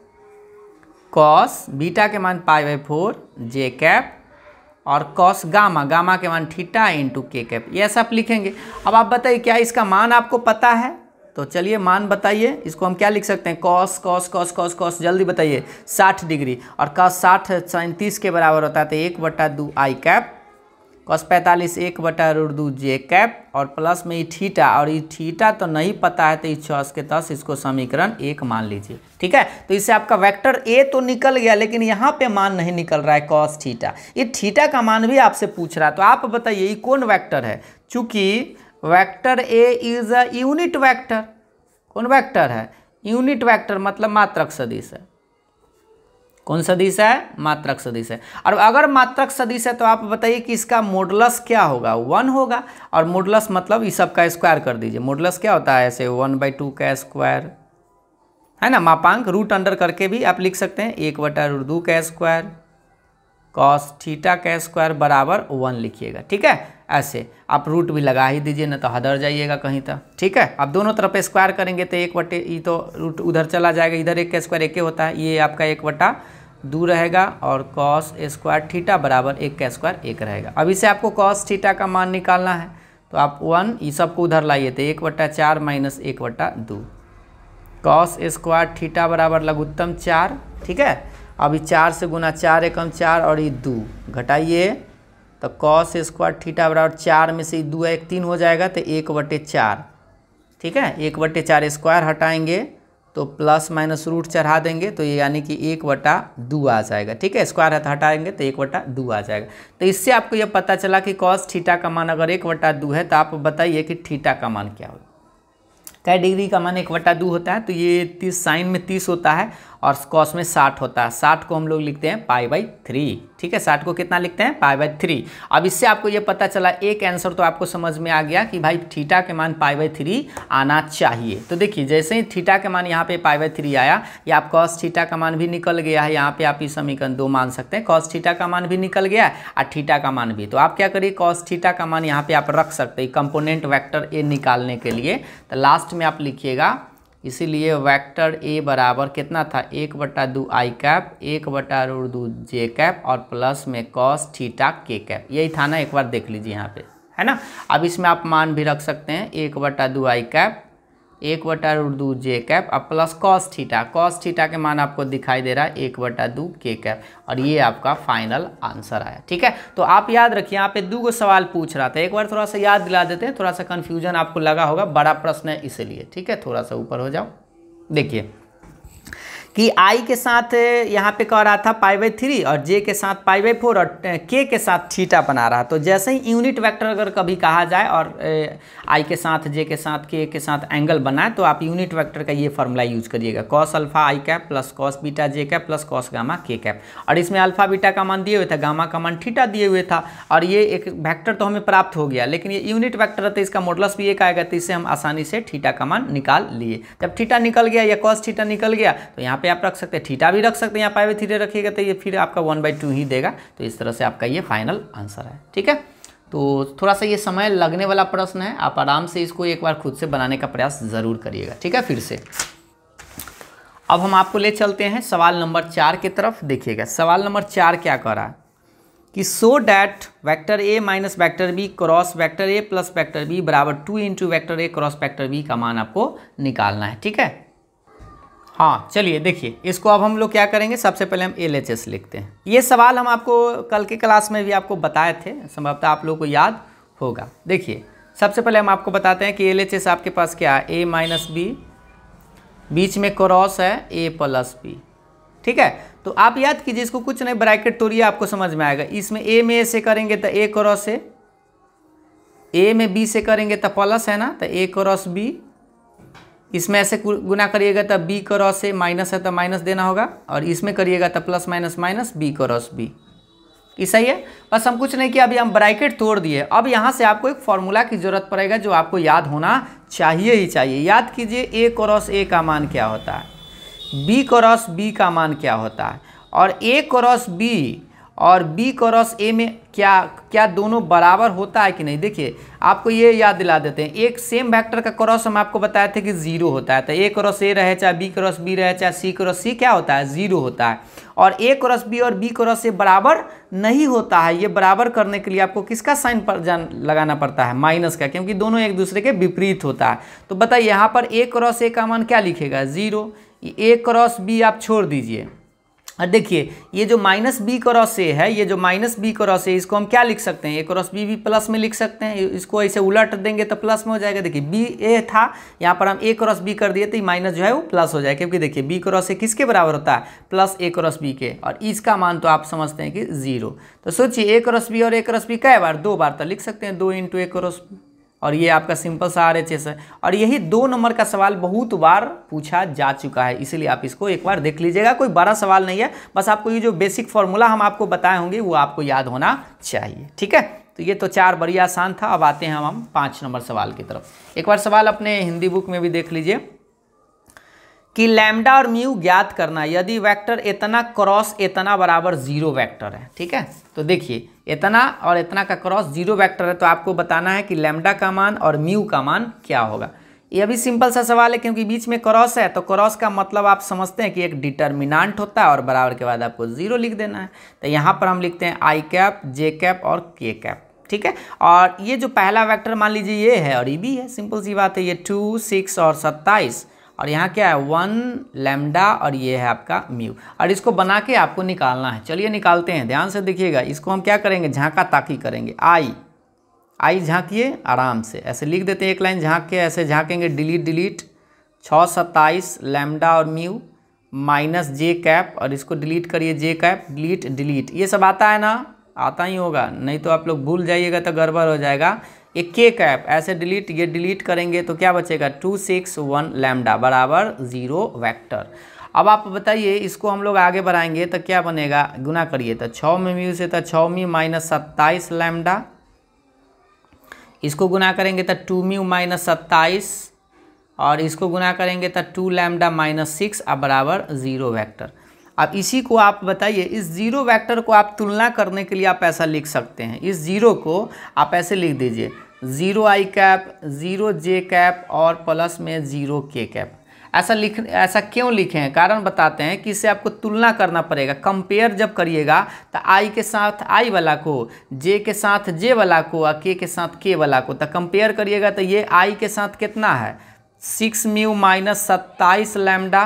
[SPEAKER 1] cos beta के मान pi by four J cap और कॉस गामा गामा के मान थीटा इंटू के कैप ये सब लिखेंगे अब आप बताइए क्या इसका मान आपको पता है तो चलिए मान बताइए इसको हम क्या लिख सकते हैं cos cos cos cos cos जल्दी बताइए साठ डिग्री और कॉस साठ सैंतीस के बराबर होता है तो एक बट्टा दो आई कैप कॉस पैंतालीस एक बटा रूट दू जे कैप और प्लस में ये थीटा और ये थीटा तो नहीं पता है तो ये छस के दस इसको समीकरण एक मान लीजिए ठीक है तो इससे आपका वेक्टर ए तो निकल गया लेकिन यहाँ पे मान नहीं निकल रहा है कॉस थीटा ये थीटा का मान भी आपसे पूछ रहा है तो आप बताइए ये कौन वैक्टर है चूँकि vector A is a unit vector कौन वैक्टर है यूनिट वैक्टर मतलब मात्रक सदिश है कौन सदिश है मात्रक सदिश है और अगर मात्रक सदिश है तो आप बताइए कि इसका मोडलस क्या होगा वन होगा और मोडलस मतलब इस सब का स्क्वायर कर दीजिए मोडलस क्या होता है ऐसे वन बाई टू का स्क्वायर है ना मापांक रूट अंडर करके भी आप लिख सकते हैं एक बटा रूट दो का स्क्वायर कॉस थीटा का स्क्वायर बराबर वन लिखिएगा ठीक है ऐसे आप रूट भी लगा ही दीजिए ना तो हदर जाइएगा कहीं तक ठीक है आप दोनों तरफ स्क्वायर करेंगे तो एक बटे ये तो रूट उधर चला जाएगा इधर एक का स्क्वायर एक होता है ये आपका एक बटा दू रहेगा और कॉस स्क्वायर थीटा बराबर एक का स्क्वायर एक रहेगा अभी से आपको कॉस थीटा का मान निकालना है तो आप वन ये सबको उधर लाइए तो एक बट्टा चार माइनस एक बट्टा दो कॉस स्क्वायर थीटा बराबर लघुत्तम चार ठीक है अभी चार से गुना चार एकम चार और ये दो घटाइए तो कॉस स्क्वायर थीटा बराबर चार में से दो एक तीन हो जाएगा तो एक बटे चार ठीक है एक बटे चार स्क्वायर हटाएंगे तो प्लस माइनस रूट चढ़ा देंगे तो ये यानी कि एक वटा दो आ जाएगा ठीक है स्क्वायर हाथ तो हटाएंगे तो एक वटा दो आ जाएगा तो इससे आपको ये पता चला कि कॉस थीटा का मान अगर एक वटा दो है तो आप बताइए कि थीटा का मान क्या होगा कई डिग्री का मान एक वटा दो होता है तो ये तीस साइन में तीस होता है और कॉस में साठ होता है साठ को हम लोग लिखते हैं पाई बाई थ्री ठीक है साठ को कितना लिखते हैं पाई बाई थ्री अब इससे आपको ये पता चला एक आंसर तो आपको समझ में आ गया कि भाई थीटा के मान पाई बाई थ्री आना चाहिए तो देखिए जैसे ही थीटा के मान यहाँ पे पाई बाई थ्री आया या आप कॉस थीटा का मान भी निकल गया है यहाँ पर आप ये समीकरण दो मान सकते हैं कॉस थीटा का मान भी निकल गया और थीटा का मान भी तो आप क्या करिए कॉस थीटा का मान यहाँ पर आप रख सकते कंपोनेंट वैक्टर ए निकालने के लिए तो लास्ट में आप लिखिएगा इसीलिए वेक्टर ए बराबर कितना था एक बटा दो आई कैप एक बटा रूट दो जे कैप और प्लस में कॉस थीटा के कैप यही था ना एक बार देख लीजिए यहाँ पे है ना अब इसमें आप मान भी रख सकते हैं एक बटा दो आई कैप एक वटा दू जे कैप और plus cos theta cos theta के मान आपको दिखाई दे रहा है एक वटा दू के कैप और ये आपका फाइनल आंसर आया ठीक है तो आप याद रखिए यहाँ पे दो गो सवाल पूछ रहा था एक बार थोड़ा सा याद दिला देते हैं थोड़ा सा कन्फ्यूजन आपको लगा होगा बड़ा प्रश्न है इसलिए ठीक है थोड़ा सा ऊपर हो जाओ देखिए कि आई के साथ यहाँ पे कह रहा था पाई बाई थ्री और जे के साथ पाई बाई फोर और के के साथ थीटा बना रहा तो जैसे ही यूनिट वेक्टर अगर कभी कहा जाए और आई के साथ जे के साथ के के साथ एंगल बनाए तो आप यूनिट वेक्टर का ये फॉर्मूला यूज करिएगा cos alpha I cap plus cos beta J cap plus cos gamma K cap और इसमें अल्फा बीटा का मान दिए हुए था गामा का मान थीटा दिए हुए था और ये एक वैक्टर तो हमें प्राप्त हो गया लेकिन ये यूनिट वैक्टर तो इसका मॉडलस भी एक आएगा तो इससे हम आसानी से ठीटा का मान निकाल लिए जब ठीटा निकल गया या कॉस ठीटा निकल गया तो यहाँ पे आप रख सकते हैं थीटा भी रख सकते हैं यहाँ पाई बाई थ्री रखिएगा तो ये फिर आपका वन बाई टू ही देगा तो इस तरह से आपका ये फाइनल आंसर है ठीक है तो थोड़ा सा ये समय लगने वाला प्रश्न है आप आराम से इसको एक बार खुद से बनाने का प्रयास ज़रूर करिएगा ठीक है फिर से अब हम आपको ले चलते हैं सवाल नंबर चार की तरफ देखिएगा सवाल नंबर चार क्या कर रहा है कि so that vector A minus vector B cross vector A plus vector B बराबर two into vector A cross vector B का मान आपको निकालना है ठीक है हाँ चलिए देखिए इसको अब हम लोग क्या करेंगे सबसे पहले हम एल एच एस लिखते हैं ये सवाल हम आपको कल के क्लास में भी आपको बताए थे संभवतः आप लोग को याद होगा देखिए सबसे पहले हम आपको बताते हैं कि एल एच एस आपके पास क्या है ए माइनस बी बीच में क्रॉस है ए प्लस बी ठीक है तो आप याद कीजिए इसको कुछ नहीं ब्रैकेट तोड़िए आपको समझ में आएगा इसमें ए में ए से करेंगे तो ए क्रॉस ए ए में बी से करेंगे तो प्लस है ना तो ए क्रॉस बी इसमें ऐसे गुना करिएगा तो बी क्रॉस ए माइनस है तो माइनस देना होगा और इसमें करिएगा तो plus minus minus B cross B ये सही है बस हम कुछ नहीं किया अभी हम ब्रैकेट तोड़ दिए अब यहाँ से आपको एक फॉर्मूला की ज़रूरत पड़ेगा जो आपको याद होना चाहिए ही चाहिए याद कीजिए ए क्रॉस ए का मान क्या होता है बी क्रॉस बी का मान क्या होता है और ए क्रॉस बी और बी क्रॉस ए में क्या क्या दोनों बराबर होता है कि नहीं देखिए आपको ये याद दिला देते हैं एक सेम वेक्टर का क्रॉस हम आपको बताए थे कि जीरो होता है तो ए क्रॉस ए रहे चाहे बी क्रॉस बी रहे चाहे सी क्रॉस सी क्या होता है जीरो होता है और ए क्रॉस बी और बी क्रॉस ए बराबर नहीं होता है ये बराबर करने के लिए आपको किसका साइन पर जान लगाना पड़ता है माइनस का क्योंकि दोनों एक दूसरे के विपरीत होता है तो बताइए यहाँ पर ए क्रॉस ए का मान क्या लिखेगा जीरो ए क्रॉस बी आप छोड़ दीजिए हाँ, देखिए ये जो माइनस बी क्रॉस ए है ये जो माइनस बी क्रॉस ए इसको हम क्या लिख सकते हैं ए क्रॉस बी भी प्लस में लिख सकते हैं इसको ऐसे उलट देंगे तो प्लस में हो जाएगा देखिए बी ए था यहाँ पर हम ए क्रॉस बी कर दिए तो माइनस जो है वो प्लस हो जाएगा क्योंकि देखिए बी क्रॉस ए किसके बराबर होता है प्लस ए क्रॉस बी के और इसका मान तो आप समझते हैं कि जीरो तो सोचिए ए क्रॉस बी और ए क्रॉस बी कै बार दो बार तो लिख सकते हैं दो इंटू ए क्रॉस बी और ये आपका सिंपल सा आर है और यही दो नंबर का सवाल बहुत बार पूछा जा चुका है इसीलिए आप इसको एक बार देख लीजिएगा कोई बड़ा सवाल नहीं है बस आपको ये जो बेसिक फॉर्मूला हम आपको बताए होंगे वो आपको याद होना चाहिए ठीक है तो ये तो चार बड़ी आसान था अब आते हैं हम हम पाँच नंबर सवाल की तरफ एक बार सवाल अपने हिंदी बुक में भी देख लीजिए कि लैमडा और म्यू ज्ञात करना यदि वेक्टर इतना क्रॉस इतना बराबर जीरो वेक्टर है ठीक है तो देखिए इतना और इतना का क्रॉस जीरो वेक्टर है तो आपको बताना है कि लेमडा का मान और म्यू का मान क्या होगा ये अभी सिंपल सा सवाल है क्योंकि बीच में क्रॉस है तो क्रॉस का मतलब आप समझते हैं कि एक डिटर्मिनांट होता है और बराबर के बाद आपको जीरो लिख देना है तो यहाँ पर हम लिखते हैं आई कैप जे कैप और के कैप ठीक है और ये जो पहला वेक्टर मान लीजिए ये है और ये भी है सिंपल सी बात है ये टू सिक्स और सत्ताईस और यहाँ क्या है वन लेमडा और ये है आपका म्यू और इसको बना के आपको निकालना है चलिए निकालते हैं ध्यान से देखिएगा इसको हम क्या करेंगे झांका ताकी करेंगे आई आई झांकिए आराम से ऐसे लिख देते हैं एक लाइन झांक के ऐसे झांकेंगे डिलीट डिलीट छः सत्ताईस लेमडा और म्यू माइनस जे कैप और इसको डिलीट करिए जे कैप डिलीट डिलीट ये सब आता है ना आता ही होगा नहीं तो आप लोग भूल जाइएगा तो गड़बड़ हो जाएगा ये के कैप ऐसे डिलीट ये डिलीट करेंगे तो क्या बचेगा टू सिक्स वन लैमडा बराबर ज़ीरो वैक्टर अब आप बताइए इसको हम लोग आगे बढ़ाएंगे तो क्या बनेगा गुना करिए तो छः में म्यू से तो छः म्यू माइनस सत्ताईस लैमडा इसको गुना करेंगे तो टू म्यू माइनस सत्ताईस और इसको गुना करेंगे तो टू लैमडा माइनस सिक्स अब बराबर ज़ीरो वैक्टर अब इसी को आप बताइए इस ज़ीरो वैक्टर को आप तुलना करने के लिए आप ऐसा लिख सकते हैं इस ज़ीरो को आप ऐसे लिख दीजिए zero I cap zero J cap और प्लस में ज़ीरो के कैप ऐसा लिख ऐसा क्यों लिखे हैं कारण बताते हैं कि इसे आपको तुलना करना पड़ेगा कंपेयर जब करिएगा तो आई के साथ आई वाला को जे के साथ जे वाला को और के के साथ के वाला को तो कंपेयर करिएगा तो ये आई के साथ कितना है सिक्स म्यू माइनस सत्ताईस लैमडा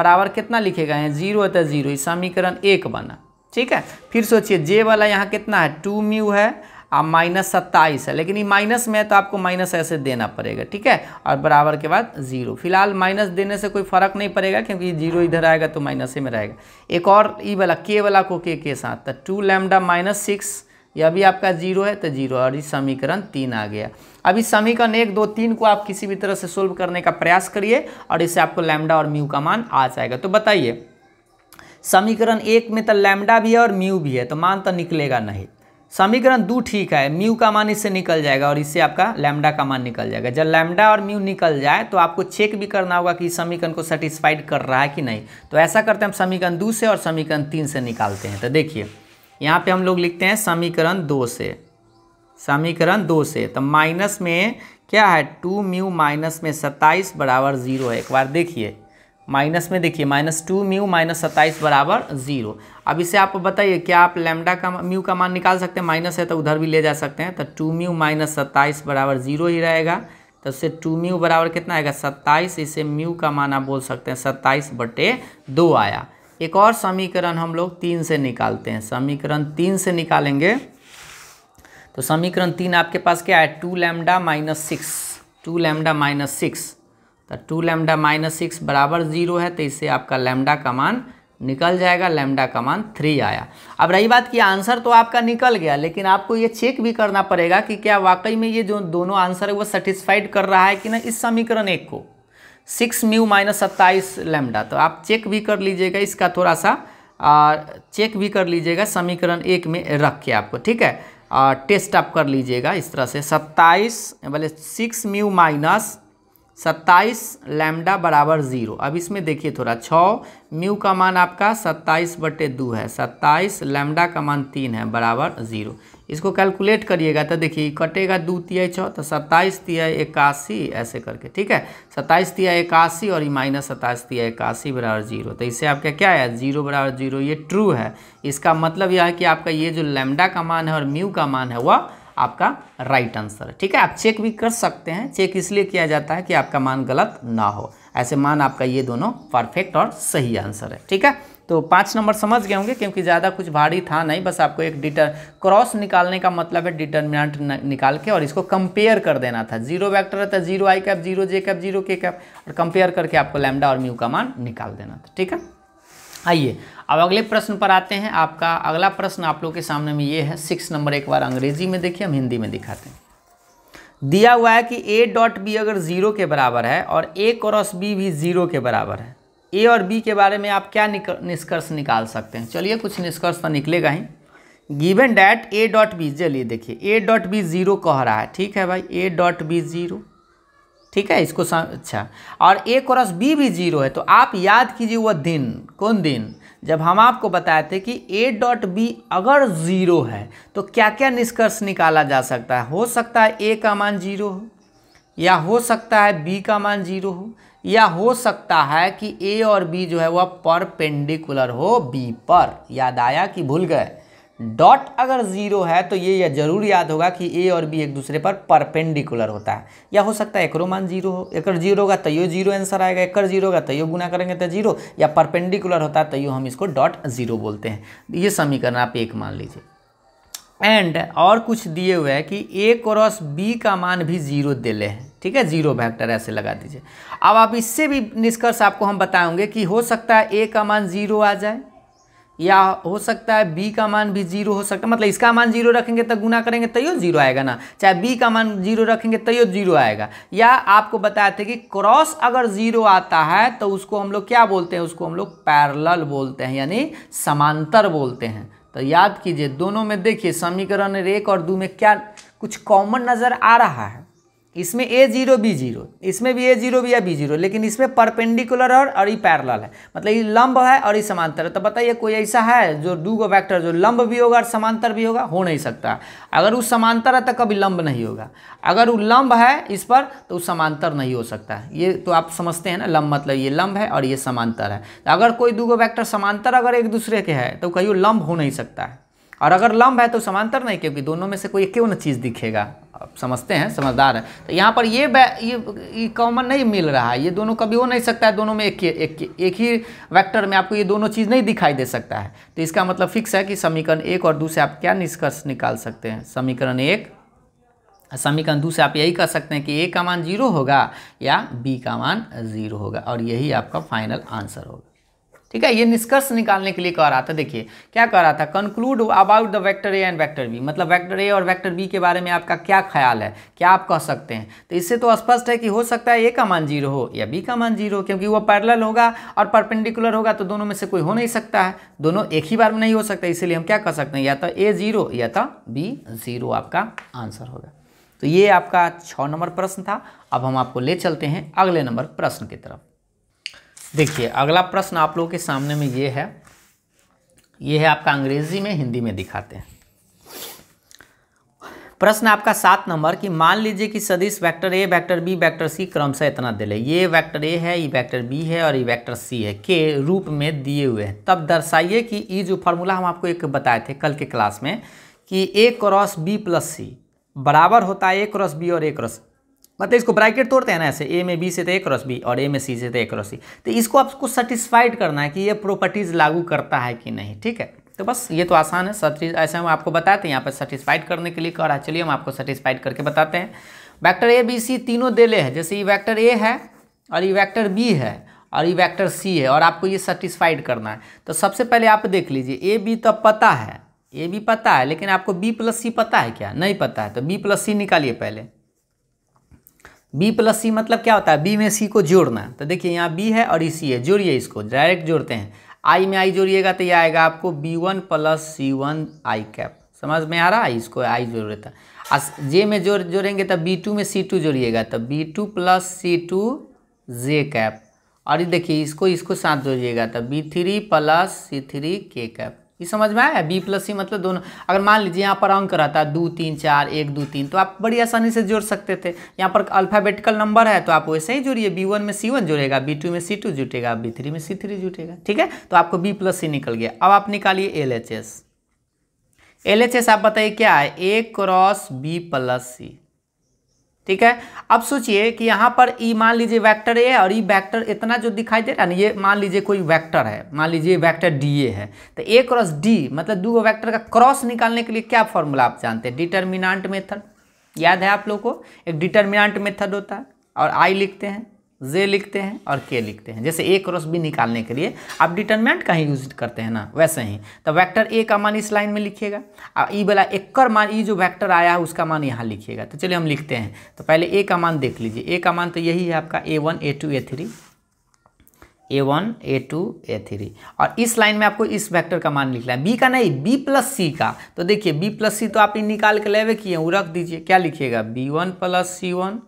[SPEAKER 1] बराबर कितना लिखे गए हैं जीरो है तो जीरो समीकरण एक बना ठीक है फिर सोचिए जे वाला यहाँ कितना है टू म्यू है अब माइनस सत्ताईस है लेकिन ये माइनस में है तो आपको माइनस ऐसे देना पड़ेगा ठीक है और बराबर के बाद जीरो फिलहाल माइनस देने से कोई फर्क नहीं पड़ेगा क्योंकि जीरो इधर आएगा तो माइनस ही में रहेगा एक और ई वाला के वाला को के के साथ तो टू लैमडा माइनस सिक्स यह भी आपका जीरो है तो जीरो और ये समीकरण तीन आ गया अब इस समीकरण एक दो तीन को आप किसी भी तरह से सोल्व करने का प्रयास करिए और इससे आपको लैमडा और म्यू का मान आ जाएगा तो बताइए समीकरण एक में तो लैमडा भी है और म्यू भी है तो मान तो निकलेगा नहीं समीकरण दो ठीक है म्यू का मान इससे निकल जाएगा और इससे आपका लैमडा का मान निकल जाएगा जब लैमडा और म्यू निकल जाए तो आपको चेक भी करना होगा कि समीकरण को सेटिस्फाइड कर रहा है कि नहीं तो ऐसा करते हैं हम समीकरण दो से और समीकरण तीन से निकालते हैं तो देखिए यहाँ पे हम लोग लिखते हैं समीकरण दो से समीकरण दो से तो माइनस में क्या है टू म्यू माइनस में सत्ताईस बराबर जीरो है एक बार देखिए माइनस में देखिए माइनस टू म्यू माइनस सत्ताईस बराबर जीरो अब इसे आप बताइए क्या आप लेमडा का म्यू का मान निकाल सकते हैं माइनस है तो उधर भी ले जा सकते हैं तो टू म्यू माइनस सत्ताईस बराबर जीरो ही रहेगा तो उससे टू म्यू बराबर कितना आएगा सत्ताईस इसे म्यू का मान आप बोल सकते हैं सत्ताईस बटे दो आया एक और समीकरण हम लोग तीन से निकालते हैं समीकरण तीन से निकालेंगे तो समीकरण तीन आपके पास क्या है two lambda minus six two lambda minus six तो टू लेमडा माइनस सिक्स बराबर जीरो है तो इससे आपका लेमडा का मान निकल जाएगा लेमडा का मान थ्री आया अब रही बात की आंसर तो आपका निकल गया लेकिन आपको ये चेक भी करना पड़ेगा कि क्या वाकई में ये जो दोनों आंसर है वो सेटिस्फाइड कर रहा है कि ना इस समीकरण एक को सिक्स म्यू माइनस सत्ताईस लेमडा तो आप चेक भी कर लीजिएगा इसका थोड़ा सा आ, चेक भी कर लीजिएगा समीकरण एक में रख के आपको ठीक है आ, टेस्ट आप कर लीजिएगा इस तरह से सत्ताईस बोले सिक्स म्यू माइनस सत्ताईस लैमडा बराबर ज़ीरो अब इसमें देखिए थोड़ा छ म्यू का मान आपका सत्ताईस बटे दो है सत्ताईस लैमडा का मान तीन है बराबर ज़ीरो इसको कैलकुलेट करिएगा तो देखिए कटेगा दो तिया छः तो सत्ताईस तिया इक्यासी ऐसे करके ठीक है सत्ताईस तिया इक्यासी और ये माइनस सत्ताईस तिया इक्यासी बराबर जीरो तो इससे आपका क्या है जीरो बराबर जीरो ये ट्रू है इसका मतलब यह है कि आपका ये जो लैमडा का मान है और म्यू का मान है वह आपका राइट आंसर है ठीक है आप चेक भी कर सकते हैं चेक इसलिए किया जाता है कि आपका मान गलत ना हो ऐसे मान आपका ये दोनों परफेक्ट और सही आंसर है ठीक है तो पाँच नंबर समझ गए होंगे क्योंकि ज़्यादा कुछ भारी था नहीं बस आपको एक डिटर क्रॉस निकालने का मतलब है डिटर्मिनेंट निकाल के और इसको कंपेयर कर देना था जीरो वेक्टर है तो zero I cap zero J cap zero K cap और कंपेयर करके आपको लैमडा और म्यू का मान निकाल देना था ठीक है आइए अब अगले प्रश्न पर आते हैं आपका अगला प्रश्न आप लोग के सामने में ये है सिक्स नंबर एक बार अंग्रेजी में देखिए हम हिंदी में दिखाते हैं दिया हुआ है कि ए डॉट बी अगर ज़ीरो के बराबर है और ए क्रॉस बी भी ज़ीरो के बराबर है ए और बी के बारे में आप क्या निष्कर्ष निकाल सकते हैं चलिए कुछ निष्कर्ष तो निकलेगा ही given that A dot B चलिए देखिए ए डॉट बी ज़ीरो कह रहा है ठीक है भाई ए डॉट बी ज़ीरो ठीक है इसको अच्छा और ए क्रॉस बी भी जीरो है तो आप याद कीजिए वह दिन कौन दिन जब हम आपको बताए थे कि ए डॉट बी अगर ज़ीरो है तो क्या क्या निष्कर्ष निकाला जा सकता है हो सकता है ए का मान जीरो हो या हो सकता है बी का मान जीरो हो या हो सकता है कि ए और बी जो है वह परपेंडिकुलर हो बी पर याद आया कि भूल गए डॉट अगर ज़ीरो है तो ये या जरूर याद होगा कि ए और बी एक दूसरे पर परपेंडिकुलर होता है या हो सकता है एकरो मान जीरो हो एकर जीरो होगा तैयो जीरो आंसर आएगा एकर जीरो होगा तैयो गुना करेंगे तो जीरो या परपेंडिकुलर होता है तैयो हम इसको डॉट ज़ीरो बोलते हैं ये समीकरण आप एक मान लीजिए एंड और कुछ दिए हुए हैं कि ए क्रॉस बी का मान भी जीरो ले हैं ठीक है जीरो वेक्टर ऐसे लगा दीजिए अब आप इससे भी निष्कर्ष आपको हम बताएंगे कि हो सकता है ए का मान जीरो आ जाए या हो सकता है बी का मान भी जीरो हो सकता है मतलब इसका मान जीरो रखेंगे तो गुना करेंगे तैयो जीरो आएगा ना चाहे बी का मान जीरो रखेंगे तैयो जीरो आएगा या आपको बताया था कि क्रॉस अगर जीरो आता है तो उसको हम लोग क्या बोलते हैं उसको हम लोग पैरल बोलते हैं यानी समांतर बोलते हैं तो याद कीजिए दोनों में देखिए समीकरण एक और दो में क्या कुछ कॉमन नज़र आ रहा है इसमें ए जीरो बी जीरो इसमें भी ए जीरो भी या बी जीरो लेकिन इसमें परपेंडिकुलर है और ये पैरल है मतलब ये लंब है और ये समांतर है तो बताइए कोई ऐसा है जो दू गो वैक्टर जो लंब भी होगा और समांतर भी होगा हो नहीं सकता अगर वो समांतर है तो कभी लंब नहीं होगा अगर वो लंब है इस पर तो वो समांतर नहीं हो सकता है ये तो आप समझते हैं ना लंब मतलब ये लंब है और ये समांतर है तो अगर कोई दू गो वैक्टर समांतर अगर एक दूसरे के है तो कहीं लंब हो नहीं सकता है और अगर लंब है तो समांतर नहीं क्योंकि दोनों में से कोई क्यों ना चीज़ दिखेगा समझते हैं समझदार हैं तो यहाँ पर ये ये कॉमन नहीं मिल रहा है ये दोनों कभी हो नहीं सकता है दोनों में एक एक, एक ही वेक्टर में आपको ये दोनों चीज़ नहीं दिखाई दे सकता है तो इसका मतलब फिक्स है कि समीकरण एक और दो से आप क्या निष्कर्ष निकाल सकते हैं समीकरण एक समीकरण दो से आप यही कह सकते हैं कि ए का मान जीरो होगा या बी का मान जीरो होगा और यही आपका फाइनल आंसर होगा ठीक है ये निष्कर्ष निकालने के लिए कह रहा था देखिए क्या कह रहा था conclude about the vector A and vector B मतलब वेक्टर ए और वेक्टर बी के बारे में आपका क्या ख्याल है क्या आप कह सकते हैं तो इससे तो स्पष्ट है कि हो सकता है ए का मान जीरो हो या बी का मान जीरो हो क्योंकि वह पैरल होगा और परपेंडिकुलर होगा तो दोनों में से कोई हो नहीं सकता है दोनों एक ही बार में नहीं हो सकता इसीलिए हम क्या कह सकते हैं या तो ए जीरो या तो बी जीरो आपका आंसर होगा तो ये आपका छः नंबर प्रश्न था अब हम आपको ले चलते हैं अगले नंबर प्रश्न की तरफ देखिए अगला प्रश्न आप लोगों के सामने में ये है ये है आपका अंग्रेजी में हिंदी में दिखाते हैं प्रश्न आपका सात नंबर कि मान लीजिए कि सदिश vector A vector B vector C क्रमशः इतना दिले ये वेक्टर ए है ये वेक्टर बी है और ये वेक्टर सी है के रूप में दिए हुए हैं तब दर्शाइए कि ये जो फार्मूला हम आपको एक बताए थे कल के क्लास में कि A cross B plus C बराबर होता है ए क्रॉस बी और ए क्रॉस मतलब इसको ब्रैकेट तोड़ते हैं ना ऐसे ए में बी से तो एक क्रॉस बी और ए में सी से तो एक क्रॉस सी तो इसको आपको सेटिस्फाइड करना है कि ये प्रॉपर्टीज़ लागू करता है कि नहीं ठीक है तो बस ये तो आसान है चीज़ ऐसे हम आपको बताते हैं यहाँ पर सेटिस्फाइड करने के लिए कह रहा है चलिए हम आपको सेटिस्फाइड करके बताते हैं वैक्टर ए बी सी तीनों देले है जैसे ये वैक्टर ए है और ये वैक्टर बी है और ये वैक्टर सी है और आपको ये सेटिस्फाइड करना है तो सबसे पहले आप देख लीजिए ए बी तो पता है ए बी पता है लेकिन आपको बी प्लस सी पता है क्या नहीं पता है तो बी प्लस सी निकालिए पहले बी प्लस सी मतलब क्या होता है बी में सी को जोड़ना तो देखिए यहाँ बी है और ई सी है जोड़िए इसको डायरेक्ट जोड़ते हैं आई में आई जोड़िएगा तो यह आएगा आपको B one plus C one आई कैप समझ में आ रहा है इसको आई जोड़ देता है जे में जोड़ जोड़ेंगे तो बी टू में सी टू जोड़िएगा तो B two plus C two जे कैप और देखिए इसको इसको साथ जोड़िएगा तो B three plus C three के कैप ये समझ में आया बी प्लस सी मतलब दोनों अगर मान लीजिए यहाँ पर अंक रहता है दो तीन चार एक दो तीन तो आप बड़ी आसानी से जोड़ सकते थे यहाँ पर अल्फ़ाबेटिकल नंबर है तो आप वैसे ही जोड़िए बी वन में सी वन जुड़ेगा बी टू में सी टू जुटेगा बी थ्री में सी थ्री जुटेगा ठीक है तो आपको बी प्लस सी निकल गया अब आप निकालिए L H S L H S आप बताइए क्या है A cross B plus C ठीक है अब सोचिए कि यहाँ पर ई e मान लीजिए वेक्टर ए और ई e वेक्टर इतना जो दिखाई दे रहा है ना ये मान लीजिए कोई वेक्टर है मान लीजिए वेक्टर डी ए है तो ए क्रॉस डी मतलब दो गो वैक्टर का क्रॉस निकालने के लिए क्या फॉर्मूला आप जानते हैं डिटर्मिनांट मेथड याद है आप लोग को एक डिटर्मिनांट मेथड होता है और आई लिखते हैं जे लिखते हैं और के लिखते हैं जैसे ए क्रॉस बी निकालने के लिए आप डिटर्मेंट का ही यूज करते हैं ना वैसे ही तो वेक्टर ए का मान इस लाइन में लिखिएगा और ई e वाला एक्कर मान ई e जो वेक्टर आया है उसका मान यहाँ लिखिएगा तो चलिए हम लिखते हैं तो पहले ए का मान देख लीजिए ए का मान तो यही है आपका A one A two A three A one A two A three और इस लाइन में आपको इस वेक्टर का मान लिखना है बी का नहीं बी प्लस सी का तो देखिए बी प्लस सी तो आप निकाल के लेवे किए रख दीजिए क्या लिखिएगा B one plus C one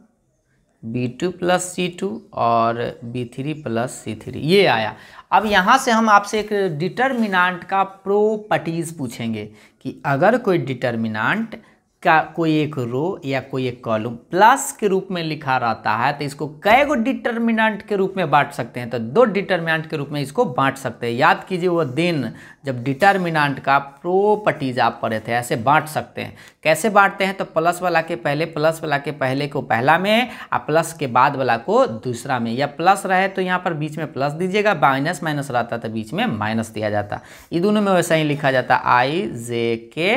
[SPEAKER 1] B two plus C two और B three plus C three ये आया अब यहाँ से हम आपसे एक डिटर्मिनाट का प्रोपर्टीज़ पूछेंगे कि अगर कोई डिटर्मिनान्ट का कोई एक रो या कोई एक कॉलम प्लस के रूप में लिखा रहता है तो इसको कई गो डिटर्मिनेंट के रूप में बांट सकते हैं तो दो डिटर्मिनेंट के रूप में इसको बांट सकते हैं याद कीजिए वो दिन जब डिटर्मिनेंट का प्रॉपर्टीज आप पढ़े थे ऐसे बांट सकते हैं कैसे बांटते हैं तो प्लस वाला के पहले प्लस वाला के पहले को पहला में और प्लस के बाद वाला को दूसरा में या प्लस रहे तो यहाँ पर बीच में प्लस दीजिएगा माइनस माइनस रहता तो बीच में माइनस दिया जाता ये दोनों में वैसा ही लिखा जाता आई जे के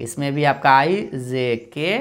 [SPEAKER 1] इसमें भी आपका आई जे के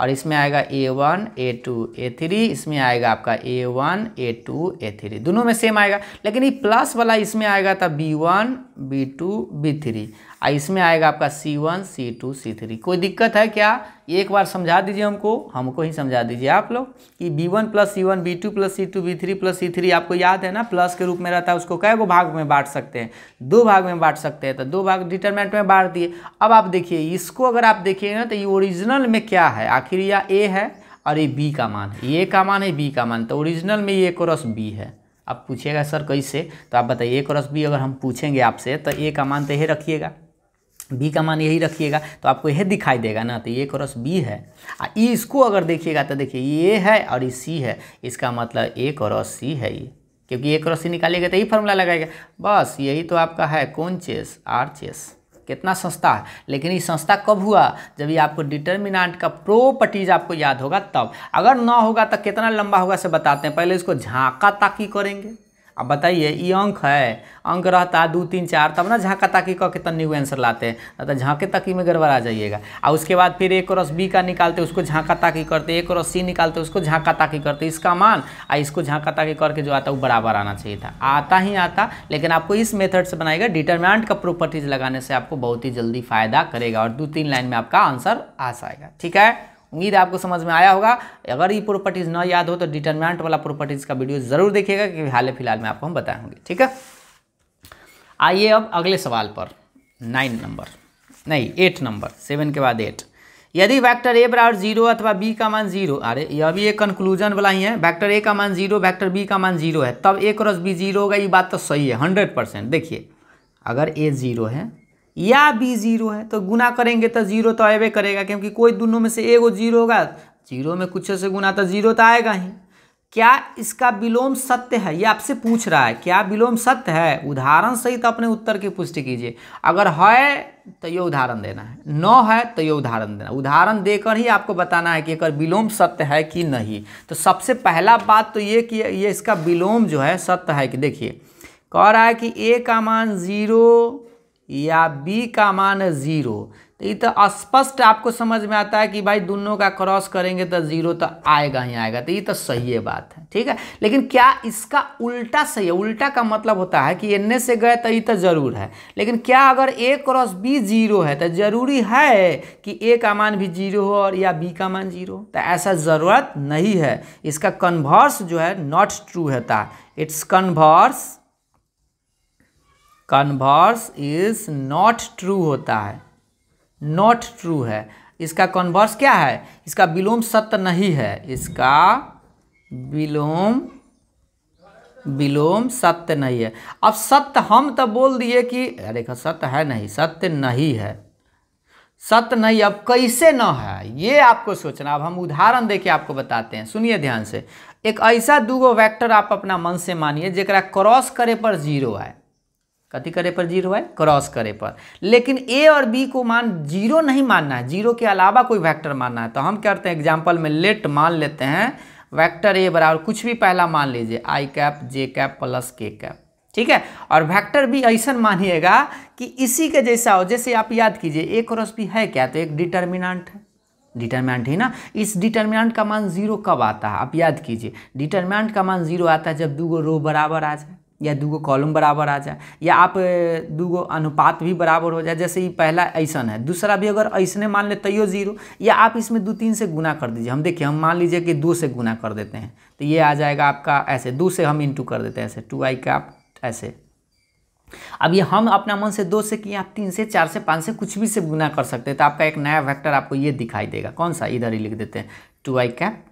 [SPEAKER 1] और इसमें आएगा A one A two A three इसमें आएगा आपका A one A two A three दोनों में सेम आएगा लेकिन ये प्लस वाला इसमें आएगा तब B one B two B three इसमें आएगा आपका C one C two C three कोई दिक्कत है क्या एक बार समझा दीजिए हमको हमको ही समझा दीजिए आप लोग कि B one plus C one B two plus C two B three plus C three आपको याद है ना प्लस के रूप में रहता है उसको कैगो भाग में बांट सकते हैं दो भाग में बांट सकते हैं तो दो भाग डिटरमेंट में बांट दिए अब आप देखिए इसको अगर आप देखिए ना तो ये ओरिजिनल में क्या है आखिर यह ए है और ये बी का मान है ये का मान है बी का मान तो ओरिजिनल में ये क्रॉस बी है आप पूछिएगा सर कैसे तो आप बताइए ए क्रॉस बी अगर हम पूछेंगे आपसे तो ए का मान तो ये रखिएगा बी का मान यही रखिएगा तो आपको यह दिखाई देगा ना तो ये क्रॉस बी है आ ई इसको अगर देखिएगा तो देखिए ये है और ये सी है इसका मतलब ए क्रॉस सी है ये क्योंकि ए क्रॉस सी निकालिएगा तो यही फॉर्मूला लगाएगा बस यही तो आपका है कौन चेस आर चेस कितना सस्ता है लेकिन ये सस्ता कब हुआ जब ये आपको डिटर्मिनांट का प्रॉपर्टीज आपको याद होगा तब अगर ना होगा तो कितना लंबा होगा से बताते हैं पहले इसको झाँका ताकी करेंगे अब बताइए ये अंक है अंक रहता है दो तीन चार तब ना झाँका ताकि कह के तन्नी आंसर लाते हैं तो झाँके ताकि में गड़बड़ा जाइएगा और उसके बाद फिर एक क्रॉस बी का निकालते उसको झाँका ताकि करते एक क्रॉस सी निकालते उसको झाँका ताकि करते इसका मान आ इसको झाँका ताकि करके जो आता है वो बराबर आना चाहिए था आता ही आता लेकिन आपको इस मेथड से बनाएगा डिटर्मिनेंट का प्रॉपर्टीज लगाने से आपको बहुत ही जल्दी फायदा करेगा और दो तीन लाइन में आपका आंसर आ जाएगा ठीक है उम्मीद है आपको समझ में आया होगा अगर ये प्रॉपर्टीज़ ना याद हो तो डिटर्मिनेंट वाला प्रॉपर्टीज़ का वीडियो ज़रूर देखिएगा क्योंकि हाल फिलहाल में आपको हम बताएंगे ठीक है आइए अब अगले सवाल पर नाइन नंबर नहीं एट नंबर सेवन के बाद एट यदि वैक्टर ए बराबर जीरो अथवा बी का मान जीरो अरे ये अभी एक कंक्लूजन वाला ही है वैक्टर ए का मान जीरो वैक्टर बी का मान जीरो है तब ए क्रॉस बी जीरो होगा ये बात तो सही है हंड्रेड परसेंट देखिए अगर ए जीरो है या बी जीरो है तो गुना करेंगे तो जीरो तो आएबे करेगा क्योंकि कोई दोनों में से एगो जीरो होगा जीरो में कुछ से गुना तो जीरो तो आएगा ही क्या इसका विलोम सत्य है ये आपसे पूछ रहा है क्या विलोम सत्य है उदाहरण सहित अपने उत्तर की पुष्टि कीजिए अगर है तो ये उदाहरण देना है न है तो ये उदाहरण देना उदाहरण देकर ही आपको बताना है कि अगर विलोम सत्य है कि नहीं तो सबसे पहला बात तो ये कि ये इसका विलोम जो है सत्य है कि देखिए कह रहा है कि ए का मान जीरो या बी का मान ज़ीरो तो ये तो स्पष्ट आपको समझ में आता है कि भाई दोनों का क्रॉस करेंगे तो जीरो तो आएगा ही आएगा तो ये तो सही है बात है ठीक है लेकिन क्या इसका उल्टा सही है उल्टा का मतलब होता है कि एन से गए तो ये तो जरूर है लेकिन क्या अगर ए क्रॉस बी जीरो है तो जरूरी है कि ए का मान भी जीरो हो और या बी का मान जीरो तो ऐसा ज़रूरत नहीं है इसका कन्वर्स जो है नॉट ट्रू होता है it's converse converse is not true होता है नॉट ट्रू है इसका कन्वर्स क्या है इसका विलोम सत्य नहीं है इसका विलोम विलोम सत्य नहीं है अब सत्य हम तो बोल दिए कि अरे सत्य है नहीं सत्य नहीं है सत्य नहीं अब कैसे न है ये आपको सोचना अब हम उदाहरण देके आपको बताते हैं सुनिए ध्यान से एक ऐसा दूगो वेक्टर आप अपना मन से मानिए जरा क्रॉस करे पर जीरो आए कथी करे पर जीरो है क्रॉस करे पर लेकिन ए और बी को मान जीरो नहीं मानना है जीरो के अलावा कोई वेक्टर मानना है तो हम करते हैं एग्जाम्पल में लेट मान लेते हैं वेक्टर ए बराबर कुछ भी पहला मान लीजिए I cap J cap plus K cap ठीक है और वेक्टर भी ऐसा मानिएगा कि इसी के जैसा हो जैसे आप याद कीजिए ए क्रॉस बी है क्या तो एक डिटर्मिनाट है डिटर्मिनाट ही ना इस डिटर्मिनाट का मान जीरो कब आता है आप याद कीजिए डिटर्मिनाट का मान जीरो आता है जब दो रो बराबर आ जाए या दूगो कॉलम बराबर आ जाए या आप दूगो अनुपात भी बराबर हो जाए जैसे ये पहला ऐसा है दूसरा भी अगर ऐसने मान ले तैयो जीरो या आप इसमें दो तीन से गुना कर दीजिए हम देखिए हम मान लीजिए कि दो से गुना कर देते हैं तो ये आ जाएगा आपका ऐसे दो से हम इंटू कर देते हैं ऐसे टू आई का ऐसे अब ये हम अपना मन से दो से किए आप तीन से चार से पाँच से कुछ भी से गुना कर सकते हैं तो आपका एक नया वैक्टर आपको ये दिखाई देगा कौन सा इधर ही लिख देते हैं two I cap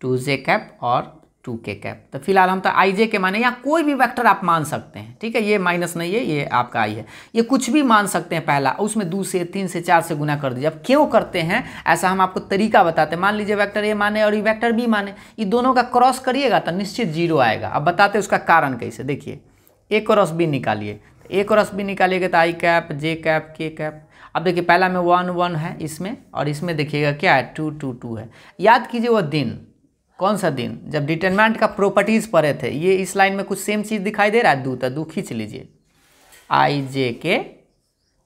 [SPEAKER 1] two J cap और टू के कैप तो फिलहाल हम तो आई जे के माने या कोई भी वेक्टर आप मान सकते हैं ठीक है ये माइनस नहीं है ये आपका आई है ये कुछ भी मान सकते हैं पहला उसमें दो से तीन से चार से गुना कर दीजिए अब क्यों करते हैं ऐसा हम आपको तरीका बताते हैं मान लीजिए वेक्टर ए माने और ये वेक्टर बी माने ये दोनों का क्रॉस करिएगा तो निश्चित जीरो आएगा अब बताते उसका कारण कैसे देखिए ए क्रॉस बी निकालिए ए क्रॉस बी निकालिएगा तो I cap J cap K cap अब देखिए पहला में वन वन है इसमें और इसमें देखिएगा क्या है टू टू टू है याद कीजिए वो दिन कौन सा दिन जब डिटर्मेंट का प्रॉपर्टीज पड़े थे ये इस लाइन में कुछ सेम चीज़ दिखाई दे रहा है दू तो दू खींच लीजिए I J K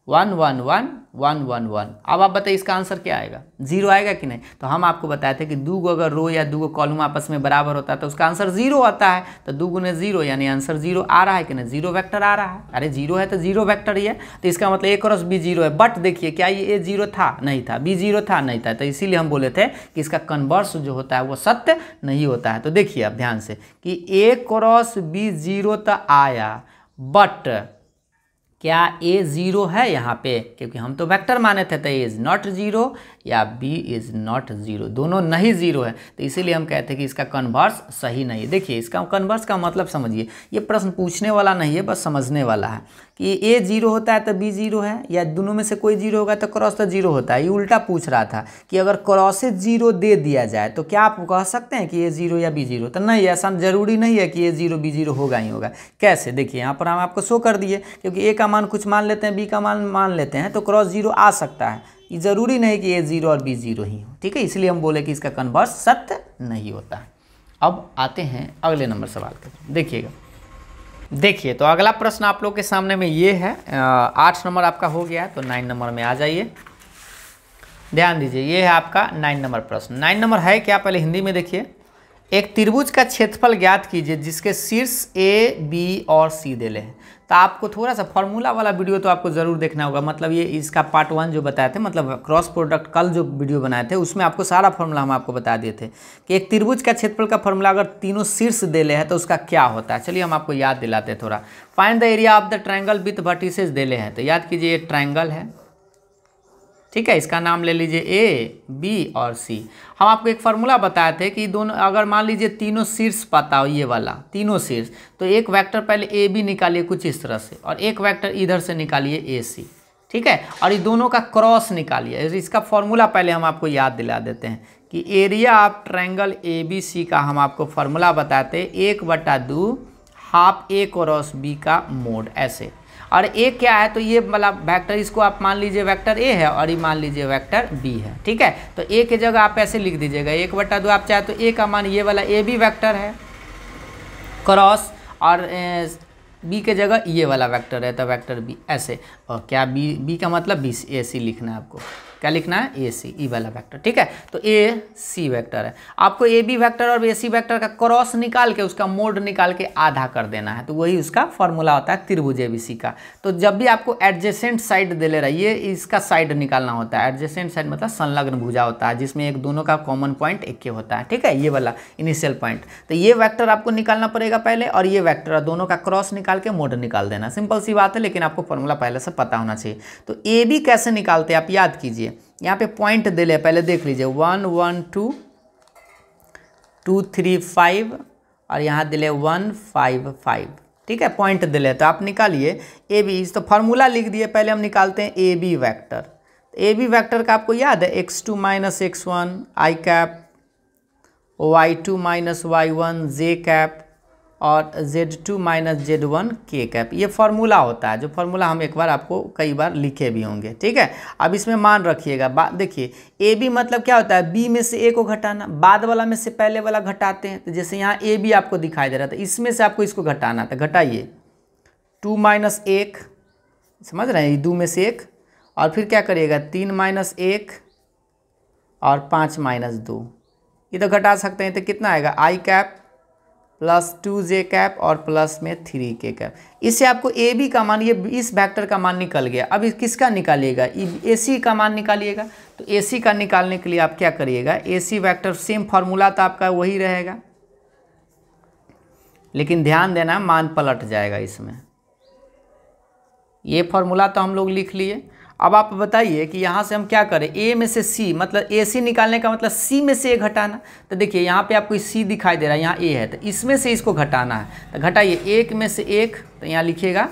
[SPEAKER 1] one one one one one one अब आप बताइए इसका आंसर क्या आएगा जीरो आएगा कि नहीं तो हम आपको बताए थे कि दू गो अगर रो या दू गो कॉलम आपस में बराबर होता है तो उसका आंसर जीरो आता है तो दो गुने जीरो यानी आंसर जीरो आ रहा है कि नहीं जीरो वैक्टर आ रहा है अरे जीरो है तो जीरो वैक्टर ही है तो इसका मतलब ए क्रॉस बी जीरो है बट देखिए क्या ये ए जीरो था नहीं था बी जीरो था नहीं था तो इसीलिए हम बोले थे कि इसका कन्वर्स जो होता है वो सत्य नहीं होता है तो देखिए अब ध्यान से कि ए क्रॉस बी जीरो तो आया बट क्या ए ज़ीरो है यहाँ पे क्योंकि हम तो वेक्टर माने थे तो ए इज़ नॉट ज़ीरो या बी इज़ नॉट ज़ीरो दोनों नहीं ज़ीरो है तो इसीलिए हम कहते हैं कि इसका कन्वर्स सही नहीं है देखिए इसका कन्वर्स का मतलब समझिए ये प्रश्न पूछने वाला नहीं है बस समझने वाला है कि ए जीरो होता है तो बी जीरो है या दोनों में से कोई जीरो होगा तो क्रॉस तो जीरो होता है ये उल्टा पूछ रहा था कि अगर क्रॉसेज जीरो दे दिया जाए तो क्या आप कह सकते हैं कि ए जीरो या बी जीरो तो नहीं ऐसा जरूरी नहीं है कि ए जीरो बी जीरो होगा ही होगा कैसे देखिए यहाँ पर हम आपको शो कर दिए क्योंकि ए का मान कुछ मान लेते हैं बी का मान मान लेते हैं तो क्रॉस जीरो आ सकता है ये ज़रूरी नहीं कि ए जीरो और बी जीरो ही हो ठीक है इसलिए हम बोले कि इसका कन्वर्स सत्य नहीं होता अब आते हैं अगले नंबर सवाल पर देखिएगा देखिए तो अगला प्रश्न आप लोग के सामने में ये है आठ नंबर आपका हो गया तो नाइन नंबर में आ जाइए ध्यान दीजिए ये है आपका नाइन नंबर प्रश्न नाइन नंबर है क्या पहले हिंदी में देखिए एक त्रिभुज का क्षेत्रफल ज्ञात कीजिए जिसके शीर्ष ए बी और सी दे हैं तो आपको थोड़ा सा फॉर्मूला वाला वीडियो तो आपको ज़रूर देखना होगा मतलब ये इसका पार्ट वन जो बताए थे मतलब क्रॉस प्रोडक्ट कल जो वीडियो बनाए थे उसमें आपको सारा फॉर्मूला हम आपको बता दिए थे कि एक त्रिभुज का क्षेत्रफल का फॉर्मूला अगर तीनों शीर्ष दे ले है तो उसका क्या होता है चलिए हम आपको याद दिलाते हैं थोड़ा find the area of the triangle with vertices दे ले हैं तो याद कीजिए ये ट्राइंगल है ठीक है इसका नाम ले लीजिए ए बी और सी हम आपको एक फार्मूला बताए थे कि दोनों अगर मान लीजिए तीनों शीर्ष पता हो ये वाला तीनों शीर्ष तो एक वेक्टर पहले ए बी निकालिए कुछ इस तरह से और एक वेक्टर इधर से निकालिए ए सी ठीक है और ये दोनों का क्रॉस निकालिए इसका फॉर्मूला पहले हम आपको याद दिला देते हैं कि area of triangle A B C का हम आपको फार्मूला बताते एक बटा दू हाफ ए क्रॉस बी का मोड ऐसे और ए क्या है तो ये मतलब वेक्टर इसको आप मान लीजिए वेक्टर ए है और ये मान लीजिए वेक्टर बी है ठीक है तो ए के जगह आप ऐसे लिख दीजिएगा एक बट्टा दो आप चाहे तो ए का मान ये वाला ए भी वैक्टर है क्रॉस और बी के जगह ये वाला वेक्टर है तो वेक्टर बी ऐसे और क्या बी बी का मतलब बी ए सी लिखना है आपको क्या लिखना है ए सी ई वाला वैक्टर ठीक है तो ए सी वैक्टर है आपको ए बी वैक्टर और ए सी वैक्टर का क्रॉस निकाल के उसका मोड निकाल के आधा कर देना है तो वही उसका फॉर्मूला होता है त्रिभुज ए बी सी का तो जब भी आपको एडजेसेंट साइड दे ले रहा है ये इसका साइड निकालना होता है एडजेसेंट साइड मतलब संलग्न भुजा होता है जिसमें एक दोनों का कॉमन पॉइंट एक के होता है ठीक है ये वाला इनिशियल पॉइंट तो ये वैक्टर आपको निकालना पड़ेगा पहले और ये वैक्टर दोनों का क्रॉस निकाल के मोड निकाल देना सिंपल सी बात है लेकिन आपको फॉर्मूला पहले से पता होना चाहिए तो ए बी कैसे निकालते हैं आप याद कीजिए लीजिए यहाँ पे पॉइंट दे ले पहले देख लीजिए one one two two three five और यहाँ दिले वन फाइव फाइव ठीक है पॉइंट दिले तो आप निकालिए ए बी तो फार्मूला लिख दिए पहले हम निकालते हैं A B vector A B vector का आपको याद है x two minus x one आई cap y two minus y one j cap और Z2 two minus z one k cap ये फार्मूला होता है जो फार्मूला हम एक बार आपको कई बार लिखे भी होंगे ठीक है अब इसमें मान रखिएगा बात देखिए ए बी मतलब क्या होता है बी में से ए को घटाना बाद वाला में से पहले वाला घटाते हैं तो जैसे यहाँ ए बी आपको दिखाई दे रहा था तो इसमें से आपको इसको घटाना था तो घटाइए टू माइनस एक समझ रहे हैं दो में से एक और फिर क्या करिएगा तीन माइनस एक और पाँच माइनस दो ये तो घटा सकते हैं तो कितना आएगा i cap plus two J cap और प्लस में थ्री के कैप इससे आपको ए बी का मान ये इस वेक्टर का मान निकल गया अब किसका निकालिएगा ए सी का मान निकालिएगा तो ए सी का निकालने के लिए आप क्या करिएगा A C vector same formula तो आपका वही रहेगा लेकिन ध्यान देना मान पलट जाएगा इसमें ये फार्मूला तो हम लोग लिख लिए अब आप बताइए कि यहाँ से हम क्या करें ए में से सी मतलब ए सी निकालने का मतलब सी में से ए घटाना तो देखिए यहाँ पे आपको सी दिखाई दे रहा है यहाँ ए है तो इसमें से इसको घटाना है तो घटाइए एक में से एक तो यहाँ लिखिएगा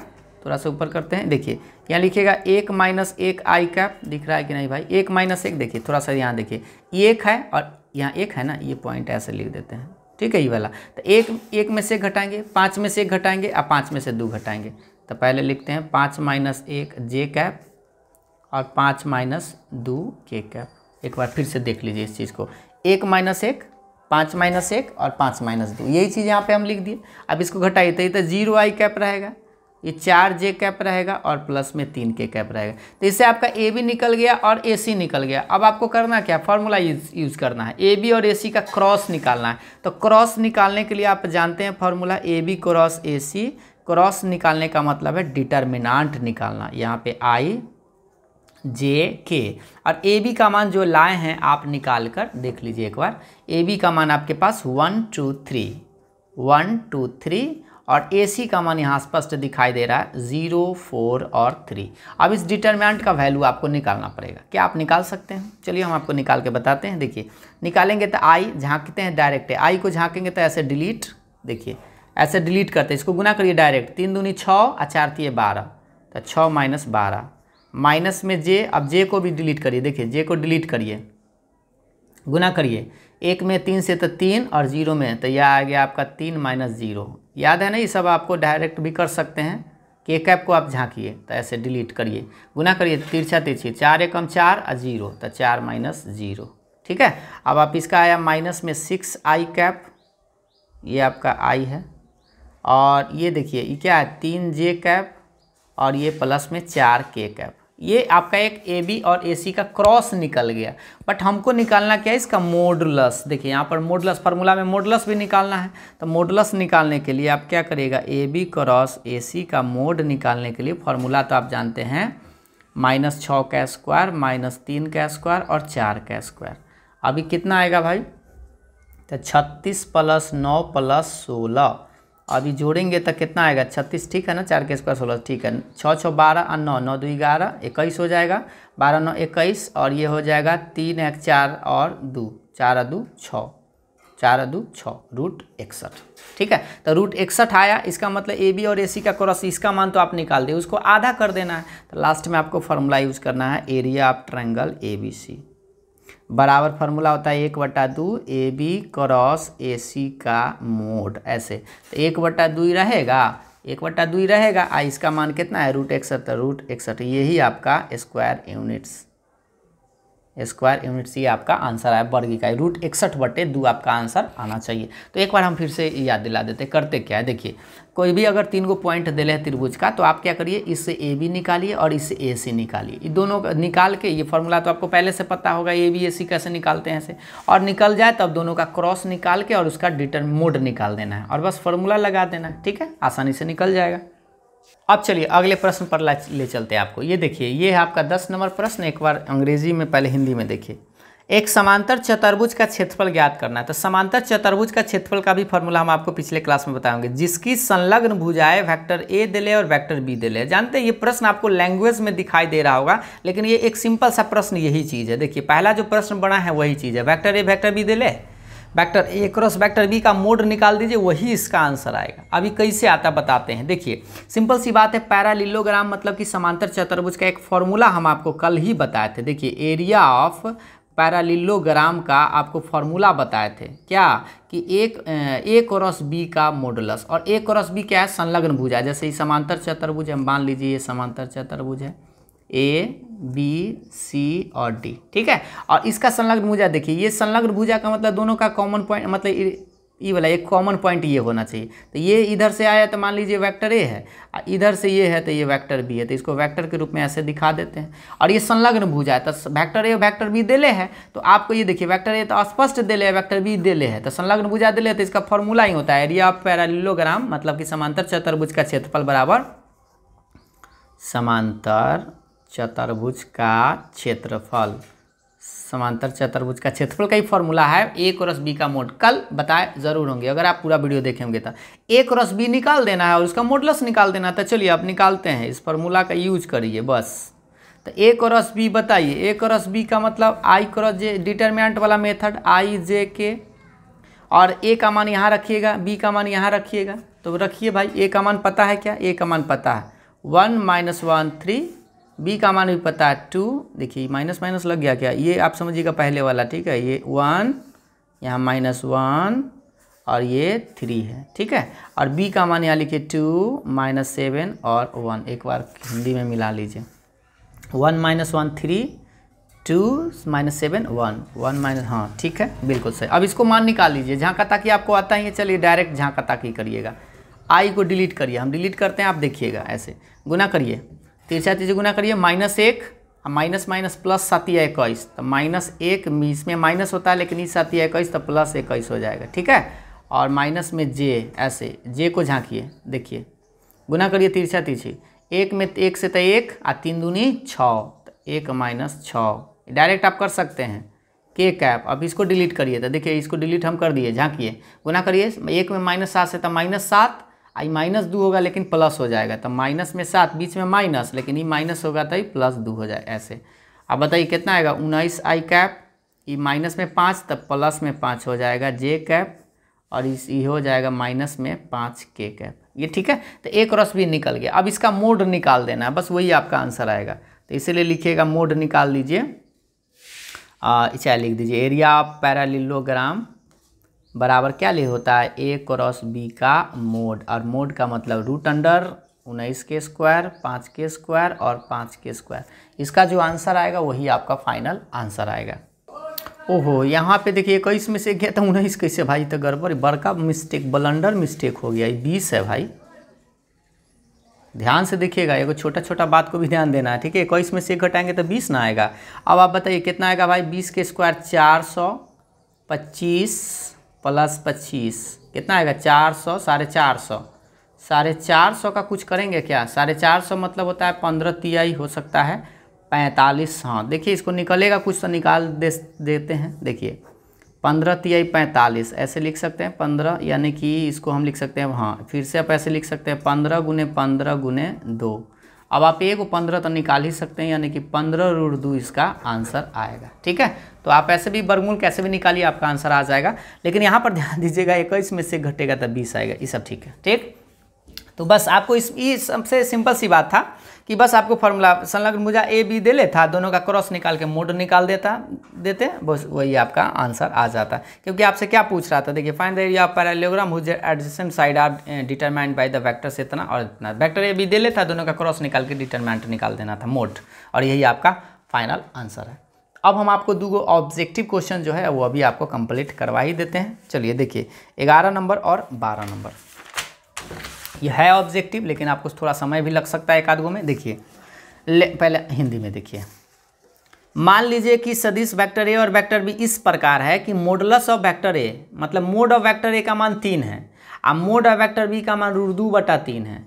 [SPEAKER 1] थोड़ा सा ऊपर करते हैं देखिए यहाँ लिखिएगा एक माइनस एक आई कैप दिख रहा है कि नहीं भाई एक माइनस एक देखिए थोड़ा सा यहाँ देखिए एक है और यहाँ एक है ना ये पॉइंट ऐसे लिख देते हैं ठीक है ये वाला तो एक एक में से घटाएंगे पाँच में से एक घटाएंगे और पाँच में से दो घटाएंगे तो पहले लिखते हैं पाँच माइनस एक जे कैप और पाँच माइनस दो के कैप एक बार फिर से देख लीजिए इस चीज़ को एक माइनस एक पाँच माइनस एक और पाँच माइनस दो यही चीज़ यहाँ पे हम लिख दिए अब इसको घटाइए तो ये तो जीरो आई कैप रहेगा ये चार जे कैप रहेगा और प्लस में तीन के कैप रहेगा तो इससे आपका ए भी निकल गया और ए सी निकल गया अब आपको करना क्या फॉर्मूला यूज यूज़ करना है ए बी और ए सी का क्रॉस निकालना है तो क्रॉस निकालने के लिए आप जानते हैं formula A B cross A C cross निकालने का मतलब है डिटर्मिनांट निकालना यहाँ पे आई जे के और ए बी का मान जो लाए हैं आप निकाल कर देख लीजिए एक बार ए बी का मान आपके पास one two three one two three और ए सी का मान यहाँ स्पष्ट दिखाई दे रहा है ज़ीरो फोर और थ्री अब इस डिटर्मिनेंट का वैल्यू आपको निकालना पड़ेगा क्या आप निकाल सकते हैं चलिए हम आपको निकाल के बताते हैं देखिए निकालेंगे तो आई झांकते हैं डायरेक्ट है आई को झाँकेंगे तो ऐसे डिलीट देखिए ऐसे डिलीट करते हैं इसको गुना करिए डायरेक्ट तीन दूनी छः और है बारह तो छः माइनस बारह माइनस में जे अब जे को भी डिलीट करिए देखिए जे को डिलीट करिए गुना करिए एक में तीन से तो तीन और जीरो में तो यह आ गया आपका तीन माइनस जीरो याद है ना ये सब आपको डायरेक्ट भी कर सकते हैं के कैप को आप झाँकिए तो ऐसे डिलीट करिए गुना करिए तिरछा तिरछी चार एकम चार और जीरो तो चार माइनस जीरो ठीक है अब आप इसका आया माइनस में सिक्स आई कैप ये आपका आई है और ये देखिए ये क्या है तीन जे कैप और ये प्लस में चार के कैप ये आपका एक ए बी और ए सी का क्रॉस निकल गया बट हमको निकालना क्या है इसका मोडलस देखिए यहाँ पर मोडलस फार्मूला में मोडलस भी निकालना है तो मोडलस निकालने के लिए आप क्या करिएगा ए बी क्रॉस ए सी का मोड निकालने के लिए फार्मूला तो आप जानते हैं माइनस छः का स्क्वायर माइनस तीन का स्क्वायर और चार का स्क्वायर अभी कितना आएगा भाई तो छत्तीस प्लस नौ प्लस सोलह अभी जोड़ेंगे तो कितना आएगा छत्तीस ठीक है ना चार के स्क्वायर सोलह ठीक है छः छः बारह और नौ नौ दो ग्यारह इक्कीस हो जाएगा बारह नौ इक्कीस और ये हो जाएगा तीन एक चार और दो चार दो छः चार दो छः रूट इकसठ ठीक है तो रूट इकसठ आया इसका मतलब ए बी और ए सी का क्रॉस इसका मान तो आप निकाल दिए उसको आधा कर देना है तो लास्ट में आपको फॉर्मूला यूज़ करना है area of triangle A B C बराबर फार्मूला होता है एक बटा दू ए बी क्रॉस ए सी का मोड ऐसे तो एक बटा दू रहेगा एक बटा दू रहेगा आ इसका मान कितना है रूट इकसठ रूट इकसठ यही आपका स्क्वायर यूनिट्स स्क्वायर यूनिट सी आपका आंसर आया वर्ग इकाई रूट इकसठ बटे दो आपका आंसर आना चाहिए तो एक बार हम फिर से याद दिला देते करते क्या है देखिए कोई भी अगर तीन गो पॉइंट दे है त्रिभुज का तो आप क्या करिए इससे ए बी निकालिए और इससे ए सी निकालिए ये दोनों निकाल के ये फॉर्मूला तो आपको पहले से पता होगा ए बी ए सी कैसे निकालते हैं ऐसे और निकल जाए तब दोनों का क्रॉस निकाल के और उसका डिटर मोड निकाल देना है और बस फॉर्मूला लगा देना है ठीक है आसानी से निकल जाएगा अब चलिए अगले प्रश्न पर ले चलते हैं आपको ये देखिए ये है आपका दस नंबर प्रश्न एक बार अंग्रेजी में पहले हिंदी में देखिए एक समांतर चतुर्भुज का क्षेत्रफल ज्ञात करना है तो समांतर चतुर्भुज का क्षेत्रफल का भी फॉर्मूला हम आपको पिछले क्लास में बताएंगे जिसकी संलग्न भुजाएं वेक्टर ए दिले और वेक्टर बी दिले जानते हैं ये प्रश्न आपको लैंग्वेज में दिखाई दे रहा होगा लेकिन ये एक सिंपल सा प्रश्न यही चीज़ है देखिए पहला जो प्रश्न बना है वही चीज़ है वैक्टर ए वैक्टर बी दिले vector A cross vector B का मोड निकाल दीजिए वही इसका आंसर आएगा अभी कैसे आता बताते हैं देखिए सिंपल सी बात है पैरालिलोग्राम मतलब कि समांतर चतुर्भुज का एक फॉर्मूला हम आपको कल ही बताए थे देखिए एरिया ऑफ पैरालिलोग्राम का आपको फॉर्मूला बताए थे क्या कि एक ए क्रॉस बी का मोडलस और ए क्रॉस बी क्या है संलग्न भुजा जैसे ये समांतर चतुर्भुज है मान लीजिए ये समांतर चतुर्भुज है ए बी सी और डी ठीक है और इसका संलग्न भुजा देखिए ये संलग्न भुजा का मतलब दोनों का कॉमन पॉइंट मतलब ये वाला एक कॉमन पॉइंट ये होना चाहिए तो ये इधर से आया तो मान लीजिए वेक्टर ए है इधर से ये है तो ये वेक्टर बी है तो इसको वेक्टर के रूप में ऐसे दिखा देते हैं और ये संलग्न भुजा है तो वेक्टर ए वेक्टर बी दे है तो आपको ये देखिए वेक्टर ए तो स्पष्ट दे ले है वेक्टर बी दे है तो संलग्न भुजा दे ले तो इसका फॉर्मूला ही होता है एरिया ऑफ पैरालिलोग्राम मतलब कि समांतर चतुर्भुज का क्षेत्रफल बराबर समांतर चतुर्भुज का क्षेत्रफल समांतर चतुर्भुज का क्षेत्रफल का ही फॉर्मूला है ए क्रॉस बी का मोड कल बताए जरूर होंगे अगर आप पूरा वीडियो देखेंगे तो ए क्रॉस बी निकाल देना है और उसका मोडलस निकाल देना है तो चलिए आप निकालते हैं इस फॉर्मूला का यूज करिए बस तो ए क्रॉस बी बताइए ए क्रॉस बी का मतलब आई क्रॉस जे डिटर्मिनेंट वाला मेथड आई जे के और ए का मान यहाँ रखिएगा बी का मान यहाँ रखिएगा तो रखिए भाई ए का मान पता है क्या ए का मान पता है one minus one three b का मान भी पता है टू देखिए माइनस माइनस लग गया क्या ये आप समझिएगा पहले वाला ठीक है ये वन यहाँ माइनस वन और ये थ्री है ठीक है और b का मान यहाँ लिखिए टू माइनस सेवन और वन एक बार हिंदी में मिला लीजिए one minus one three two minus seven one one minus हाँ ठीक है बिल्कुल सही अब इसको मान निकाल लीजिए झांका ताकि आपको आता ही है चलिए डायरेक्ट का ताकि करिएगा आई को डिलीट करिए हम डिलीट करते हैं आप देखिएगा ऐसे गुना करिए तिरछा तिरछा गुना करिए माइनस एक माइनस माइनस प्लस सातिया इक्कीस तो माइनस एक इसमें माइनस होता है लेकिन इस सातिया इक्कीस तो प्लस इक्कीस हो जाएगा ठीक है और माइनस में जे ऐसे जे को झांकिए देखिए गुना करिए तिरछा तिरछी एक में एक से तो एक आ तीन दूनी छः तो एक माइनस छः डायरेक्ट आप कर सकते हैं के कैप अब इसको डिलीट करिए तो देखिए इसको डिलीट हम कर दिए झांकिए गुना करिए एक में माइनस सात से तो माइनस सात आई माइनस दू होगा लेकिन प्लस हो जाएगा तो माइनस में सात बीच में माइनस लेकिन ये माइनस होगा तो ये प्लस दू हो जाए ऐसे अब बताइए कितना आएगा उन्नीस आई कैप ये माइनस में पाँच तब प्लस में पाँच हो जाएगा जे कैप और इस ये हो जाएगा माइनस में पाँच के कैप ये ठीक है तो एक रस भी निकल गया अब इसका मोड निकाल देना है बस वही आपका आंसर आएगा तो इसीलिए लिखिएगा मोड निकाल दीजिए चाहे लिख दीजिए एरिया ऑफ पैरालिलोग्राम बराबर क्या ले होता है ए क्रॉस बी का मोड और मोड का मतलब रूट अंडर उन्नीस के स्क्वायर पाँच के स्क्वायर और पाँच के स्क्वायर इसका जो आंसर आएगा वही आपका फाइनल आंसर आएगा ओहो यहाँ पे देखिए इक्कीस में से गया था तो उन्नीस कैसे भाई तो गड़बड़ बड़का मिस्टेक बलंडर मिस्टेक हो गया ये बीस है भाई ध्यान से देखिएगा एगो छोटा छोटा बात को भी ध्यान देना है ठीक है इक्कीस में से एक घटाएंगे तो बीस ना आएगा अब आप बताइए कितना आएगा भाई बीस के स्क्वायर चार सौ पच्चीस प्लस पच्चीस कितना आएगा चार सौ साढ़े चार सौ साढ़े चार सौ का कुछ करेंगे क्या साढ़े चार सौ मतलब होता है पंद्रह तिहाई हो सकता है पैंतालीस हाँ देखिए इसको निकलेगा कुछ तो निकाल दे देते हैं देखिए पंद्रह तिहाई पैंतालीस ऐसे लिख सकते हैं पंद्रह यानी कि इसको हम लिख सकते हैं हाँ फिर से आप ऐसे लिख सकते हैं पंद्रह गुने पंद्रह गुने दो अब आप ए को पंद्रह तो निकाल ही सकते हैं यानी कि पंद्रह रूढ़ दू इसका आंसर आएगा ठीक है तो आप ऐसे भी बरमूल कैसे भी निकालिए आपका आंसर आ जाएगा लेकिन यहाँ पर ध्यान दीजिएगा इक्कीस में से घटेगा तब बीस आएगा ये सब ठीक है ठीक तो बस आपको इस ये सबसे सिंपल सी बात था कि बस आपको फॉर्मूला संलग्न मुझा ए बी दे लेता दोनों का क्रॉस निकाल के मोड निकाल देता देते बस वही आपका आंसर आ जाता क्योंकि आपसे क्या पूछ रहा था देखिए find the area of parallelogram whose adjacent side are determined by the से इतना और इतना वेक्टर ए बी दे लेता दोनों का क्रॉस निकाल के डिटरमाइंट निकाल देना था मोड और यही आपका फाइनल आंसर है अब हम आपको दो ऑब्जेक्टिव क्वेश्चन जो है वो अभी आपको कंप्लीट करवा ही देते हैं चलिए देखिए ग्यारह नंबर और बारह नंबर ये है ऑब्जेक्टिव लेकिन आपको थोड़ा समय भी लग सकता है एक आधगो में देखिए पहले हिंदी में देखिए मान लीजिए कि सदिश वेक्टर ए और वेक्टर बी इस प्रकार है कि मोडलस ऑफ वेक्टर ए मतलब मोड ऑफ वेक्टर ए का मान तीन है और मोड ऑफ वेक्टर बी का मान उर्दू बटा तीन है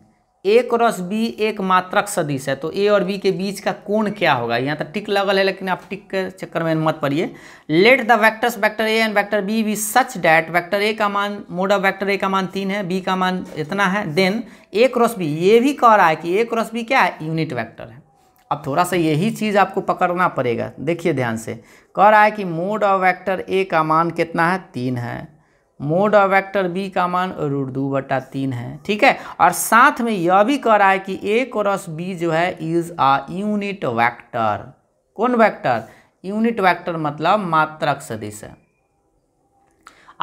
[SPEAKER 1] ए क्रॉस बी एक मात्रक सदिश है तो ए और बी के बीच का कोण क्या होगा यहाँ तो टिक लगल है लेकिन आप टिक के चक्कर में मत पड़िए let the vectors vector A and vector B be such that vector A का मान मोड ऑफ वैक्टर ए का मान तीन है बी का मान इतना है देन ए क्रॉस बी ये भी कह रहा है कि ए क्रॉस बी क्या है यूनिट वैक्टर है अब थोड़ा सा यही चीज़ आपको पकड़ना पड़ेगा देखिए ध्यान से कह रहा है कि मोड ऑफ वैक्टर ए का मान कितना है तीन है मोड ऑफ वेक्टर बी का मान रूट दो बटा तीन है ठीक है और साथ में यह भी कह रहा है कि ए क्रॉस बी जो है इज अ यूनिट वेक्टर कौन वेक्टर यूनिट वेक्टर मतलब मात्रक सदिश है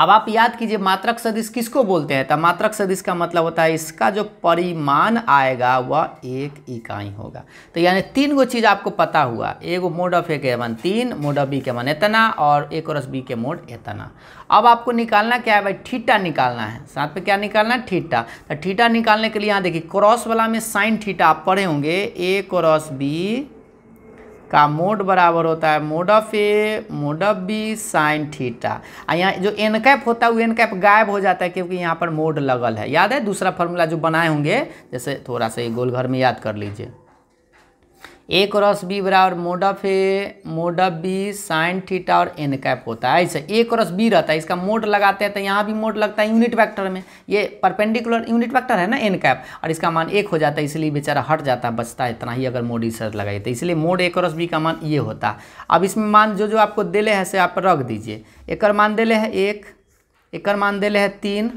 [SPEAKER 1] अब आप याद कीजिए मात्रक सदिश किसको बोलते हैं तो मात्रक सदिश का मतलब होता है इसका जो परिमाण आएगा वह एक इकाई होगा तो यानी तीन गो चीज़ आपको पता हुआ एगो मोड ऑफ ए के वन तीन मोड ऑफ बी के वन इतना और एक और बी के मोड इतना अब आपको निकालना क्या है भाई ठीटा निकालना है साथ में क्या निकालना है ठीटा तो ठीटा निकालने के लिए यहाँ देखिए क्रॉस वाला में साइन ठीटा आप पढ़े होंगे ए क्रॉस बी का मोड बराबर होता है mod of A mod of B sine theta यहाँ जो एन कैप होता है वो एन कैप गायब हो जाता है क्योंकि यहाँ पर मोड लगल है याद है दूसरा फॉर्मूला जो बनाए होंगे जैसे थोड़ा सा ये में याद कर लीजिए ए क्रॉस बी बराबर mod of A mod of B sine theta और एन कैप होता है ऐसे ए क्रॉस बी रहता है इसका मोड लगाते हैं तो यहाँ भी मोड लगता है यूनिट वेक्टर में ये परपेंडिकुलर यूनिट वेक्टर है ना एन कैप और इसका मान एक हो जाता है इसलिए बेचारा हट जाता है बचता है इतना ही अगर मोड इस लगाइए तो इसलिए मोड ए क्रॉस बी का मान ये होता है अब इसमें मान जो जो आपको दिले है से आप रख दीजिए एक मान दिले है एक एक मान दिले है तीन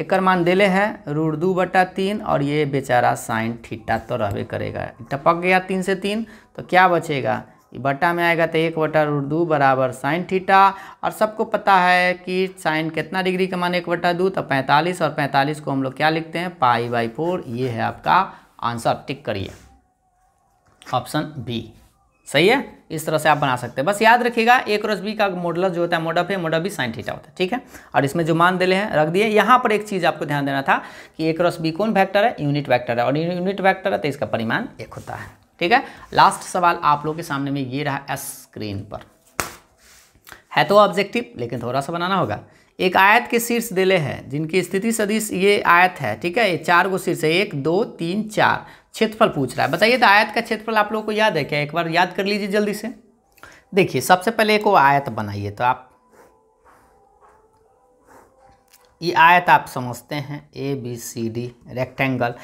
[SPEAKER 1] एकर मान दिले हैं रूट दू बटा तीन और ये बेचारा साइन ठीटा तो रहे करेगा टपक तो गया तीन से तीन तो क्या बचेगा बटा में आएगा तो एक बटा रूट दू बराबर साइन ठीटा और सबको पता है कि साइन कितना डिग्री का मान एक बटा दू तो पैंतालीस और पैंतालीस को हम लोग क्या लिखते हैं पाई बाई फोर ये है आपका आंसर टिक करिए ऑप्शन बी सही है इस तरह से आप बना सकते हैं बस याद रखिएगा ए क्रॉस बी का मॉडल जो होता है मोडअप है मोडअप भी साइन थीटा होता है ठीक है और इसमें जो मान दिले हैं रख दिए यहाँ पर एक चीज़ आपको ध्यान देना था कि ए क्रॉस बी कौन वैक्टर है यूनिट वैक्टर है और यूनिट वैक्टर है तो इसका परिमाण एक होता है ठीक है लास्ट सवाल आप लोग के सामने में ये रहा स्क्रीन पर है तो ऑब्जेक्टिव लेकिन थोड़ा सा बनाना होगा एक आयत के शीर्ष दिले हैं जिनकी स्थिति सदिश ये आयत है ठीक है ये चार गो शीर्ष है एक दो तीन चार क्षेत्रफल पूछ रहा है बताइए तो आयत का क्षेत्रफल आप लोगों को याद है क्या एक बार याद कर लीजिए जल्दी से देखिए सबसे पहले एक वो आयत बनाइए तो आप ये आयत आप समझते हैं A B C D rectangle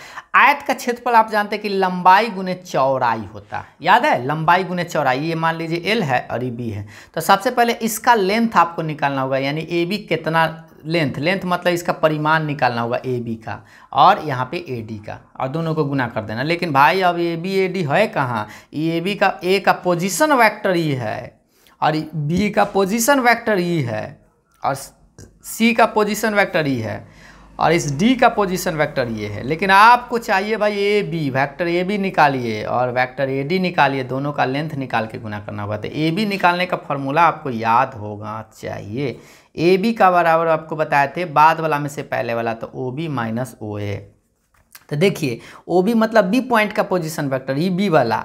[SPEAKER 1] आयत का क्षेत्रफल आप जानते हैं कि लंबाई गुने चौड़ाई होता है याद है लंबाई गुने चौड़ाई ये मान लीजिए एल है और ये बी है तो सबसे पहले इसका लेंथ आपको निकालना होगा यानी ए बी कितना लेंथ लेंथ मतलब इसका परिमाण निकालना होगा ए बी का और यहाँ पे ए डी का और दोनों को गुना कर देना लेकिन भाई अब ए बी ए डी है कहाँ ए बी का ए का पोजीशन वैक्टर ये है और बी का पोजीशन वैक्टर ये है और सी का पोजीशन वेक्टर ई है और इस डी का पोजीशन वेक्टर ये है लेकिन आपको चाहिए भाई A B vector A B निकालिए और वैक्टर ए डी निकालिए दोनों का लेंथ निकाल के गुना करना होगा तो ए बी निकालने का फॉर्मूला आपको याद होगा चाहिए ए बी का बराबर आपको बताए थे बाद वाला में से पहले वाला तो O B minus O A तो देखिए ओ बी मतलब बी पॉइंट का पोजीशन वेक्टर ये बी वाला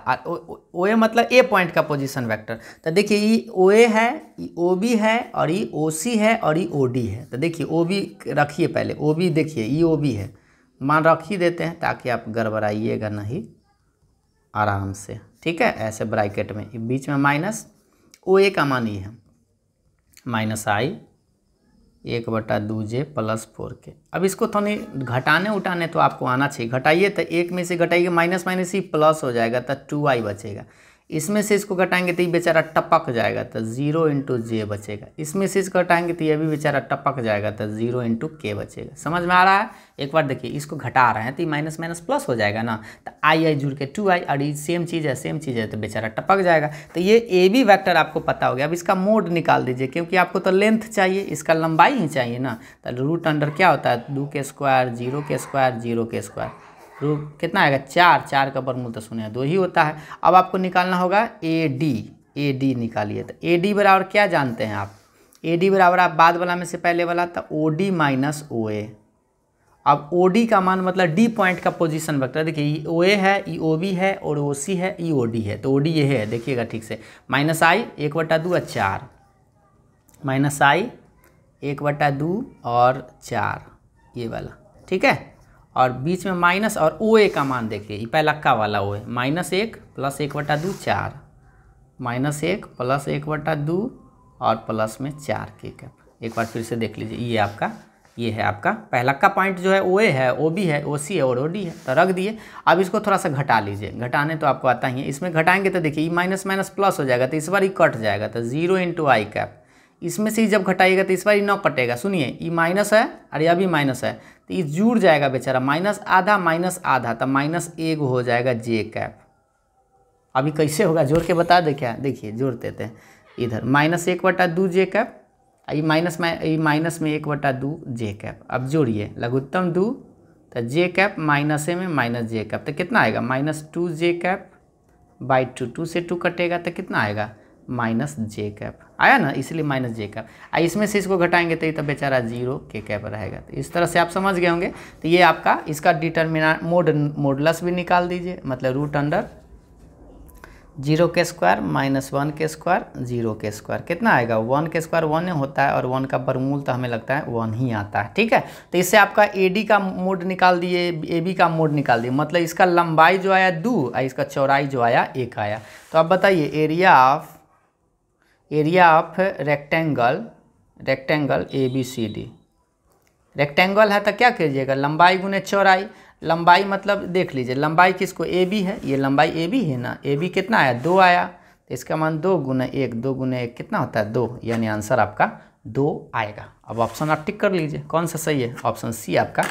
[SPEAKER 1] ओ ए मतलब ए पॉइंट का पोजीशन वेक्टर तो देखिए ये ओ ए है ओ बी है और ये ओ सी है और ये ओ डी है तो देखिए ओ बी रखिए पहले ओ बी देखिए ये ओ बी है मान रख ही देते हैं ताकि आप गड़बड़ाइएगा नहीं आराम से ठीक है ऐसे ब्रैकेट में बीच में माइनस ओ ए का मान ये है माइनस आई एक बटा दो जे प्लस फोर के अब इसको थोड़ी घटाने उठाने तो आपको आना चाहिए घटाइए तो एक में से घटाइए माइनस माइनस ही प्लस हो जाएगा तो टू आई बचेगा इसमें से इसको घटाएंगे तो ये बेचारा टपक जाएगा तो जीरो इंटू जे बचेगा इसमें से इसको घटाएंगे तो ये भी बेचारा टपक जाएगा तो जीरो इंटू के बचेगा समझ में आ रहा है एक बार देखिए इसको घटा रहे हैं तो ये माइनस माइनस प्लस हो जाएगा ना तो आई आई जुड़ के टू आई और ये सेम चीज़ है सेम चीज़ है तो बेचारा टपक जाएगा तो ये ए बी वैक्टर आपको पता हो गया अब इसका मोड निकाल दीजिए क्योंकि आपको तो लेंथ चाहिए इसका लंबाई ही चाहिए ना तो रूट अंडर क्या होता है दो के स्क्वायर जीरो के स्क्वायर जीरो के स्क्वायर रूट कितना आएगा चार चार का वर्गमूल तो शून्य दो ही होता है अब आपको निकालना होगा ए डी ए डी निकालिए तो ए डी बराबर क्या जानते हैं आप ए डी बराबर आप बाद वाला में से पहले वाला तो ओ डी माइनस ओ ए अब ओ डी का मान मतलब डी पॉइंट का पोजीशन वेक्टर देखिए ओ ए है ई ओ बी है और ओ सी है ई ओ डी है तो ओ डी ये है देखिएगा ठीक से माइनस आई एक बटा दू और चार माइनस आई एक बटा दू और चार ये वाला ठीक है और बीच में माइनस और ओ ए का मान देखिए ये पहलक्का वाला ओ ए माइनस एक प्लस एक बटा दू चार माइनस एक प्लस एक बटा दू और प्लस में चार के कैप एक बार फिर से देख लीजिए ये आपका ये है आपका पहला का पॉइंट जो है ओ ए है ओ बी है ओ सी है और ओ डी है तो रख दिए अब इसको थोड़ा सा घटा लीजिए घटाने तो आपको आता ही है इसमें घटाएंगे तो देखिए ये माइनस माइनस प्लस हो जाएगा तो इस बार ही कट जाएगा तो जीरो इंटू आई कैप इसमें से ही जब घटाइएगा तो इस बार ये नौ कटेगा सुनिए ये माइनस है और यह भी माइनस है तो ये जुड़ जाएगा बेचारा माइनस आधा माइनस आधा तो माइनस एक हो जाएगा जे कैप अभी कैसे होगा जोड़ के बता दे क्या देखिए जोड़ देते हैं इधर माइनस एक बटा दो जे कैप ये माइनस में ये माइनस में एक बटा दो जे कैप अब जोड़िए लघुत्तम दो तो जे कैप माइनस ए में माइनस जे कैप तो कितना आएगा minus two J cap by two two से टू कटेगा तो कितना आएगा माइनस जे कैप आया ना इसलिए माइनस जे कैप आ इसमें से इसको घटाएंगे तो ये तो बेचारा जीरो के कैप रहेगा तो इस तरह से आप समझ गए होंगे तो ये आपका इसका डिटर्मिना मोड मोडलस भी निकाल दीजिए मतलब रूट अंडर जीरो के स्क्वायर माइनस वन के स्क्वायर जीरो के स्क्वायर कितना आएगा वन के स्क्वायर वन होता है और वन का बरमूल तो हमें लगता है वन ही आता है ठीक है तो इससे आपका ए डी का मोड निकाल दिए ए बी का मोड निकाल दिए मतलब इसका लंबाई जो आया दो और इसका चौड़ाई जो आया एक आया तो आप बताइए area of area of rectangle rectangle A B C D rectangle है तो क्या कीजिएगा लंबाई गुने चौराई लंबाई मतलब देख लीजिए लंबाई किसको ए बी है ये लंबाई ए बी है ना ए बी कितना आया दो आया तो इसका मान दो गुना एक दो गुने एक कितना होता है दो यानी आंसर आपका दो आएगा अब ऑप्शन आप टिक कर लीजिए कौन सा सही है ऑप्शन सी आपका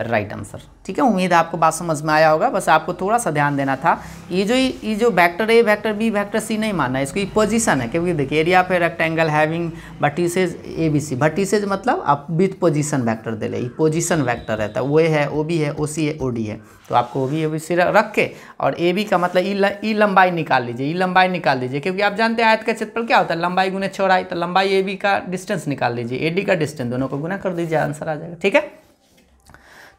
[SPEAKER 1] राइट आंसर ठीक है उम्मीद आपको बात समझ में आया होगा बस आपको थोड़ा सा ध्यान देना था ये जो ये जो vector A vector B vector C नहीं मानना है इसको पोजीशन है क्योंकि देखिए एरिया पे rectangle having vertices A B C vertices मतलब आप विथ पोजीशन वैक्टर दे ले पोजिशन वैक्टर रहता है वो है ओ बी है ओ सी है ओ डी है तो आपको O B O B C रख के और ए बी का मतलब ई ई लंबाई निकाल लीजिए ई लंबाई निकाल लीजिए क्योंकि आप जानते हैं आयत का क्षेत्रफल क्या होता है लंबाई गुने चौड़ाई तो लंबाई ए बी का डिस्टेंस निकाल लीजिए ए डी का डिस्टेंस दोनों को गुना कर दीजिए आंसर आ जाएगा ठीक है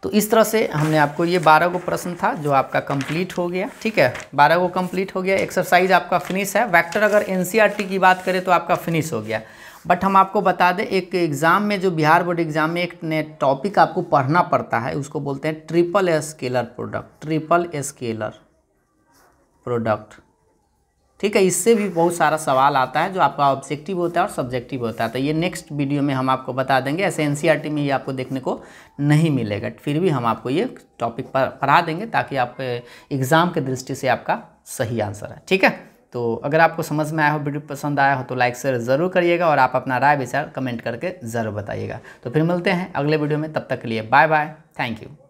[SPEAKER 1] तो इस तरह से हमने आपको ये बारह को प्रश्न था जो आपका कंप्लीट हो गया ठीक है बारह को कंप्लीट हो गया एक्सरसाइज आपका फिनिश है वैक्टर अगर एन e की बात करें तो आपका फिनिश हो गया बट हम आपको बता दें एक एग्ज़ाम में जो बिहार बोर्ड एग्ज़ाम में एक टॉपिक आपको पढ़ना पड़ता है उसको बोलते हैं triple scalar product triple scalar product ठीक है इससे भी बहुत सारा सवाल आता है जो आपका ऑब्जेक्टिव होता है और सब्जेक्टिव होता है तो ये नेक्स्ट वीडियो में हम आपको बता देंगे ऐसे एन e में ये आपको देखने को नहीं मिलेगा फिर भी हम आपको ये टॉपिक पढ़ा देंगे ताकि आपके एग्ज़ाम eh, के दृष्टि से आपका सही आंसर है ठीक है तो अगर आपको समझ में आया हो वीडियो पसंद आया हो तो लाइक शेयर ज़रूर करिएगा और आप अपना राय विचार कमेंट करके ज़रूर बताइएगा तो फिर मिलते हैं अगले वीडियो में तब तक के लिए बाय बाय थैंक यू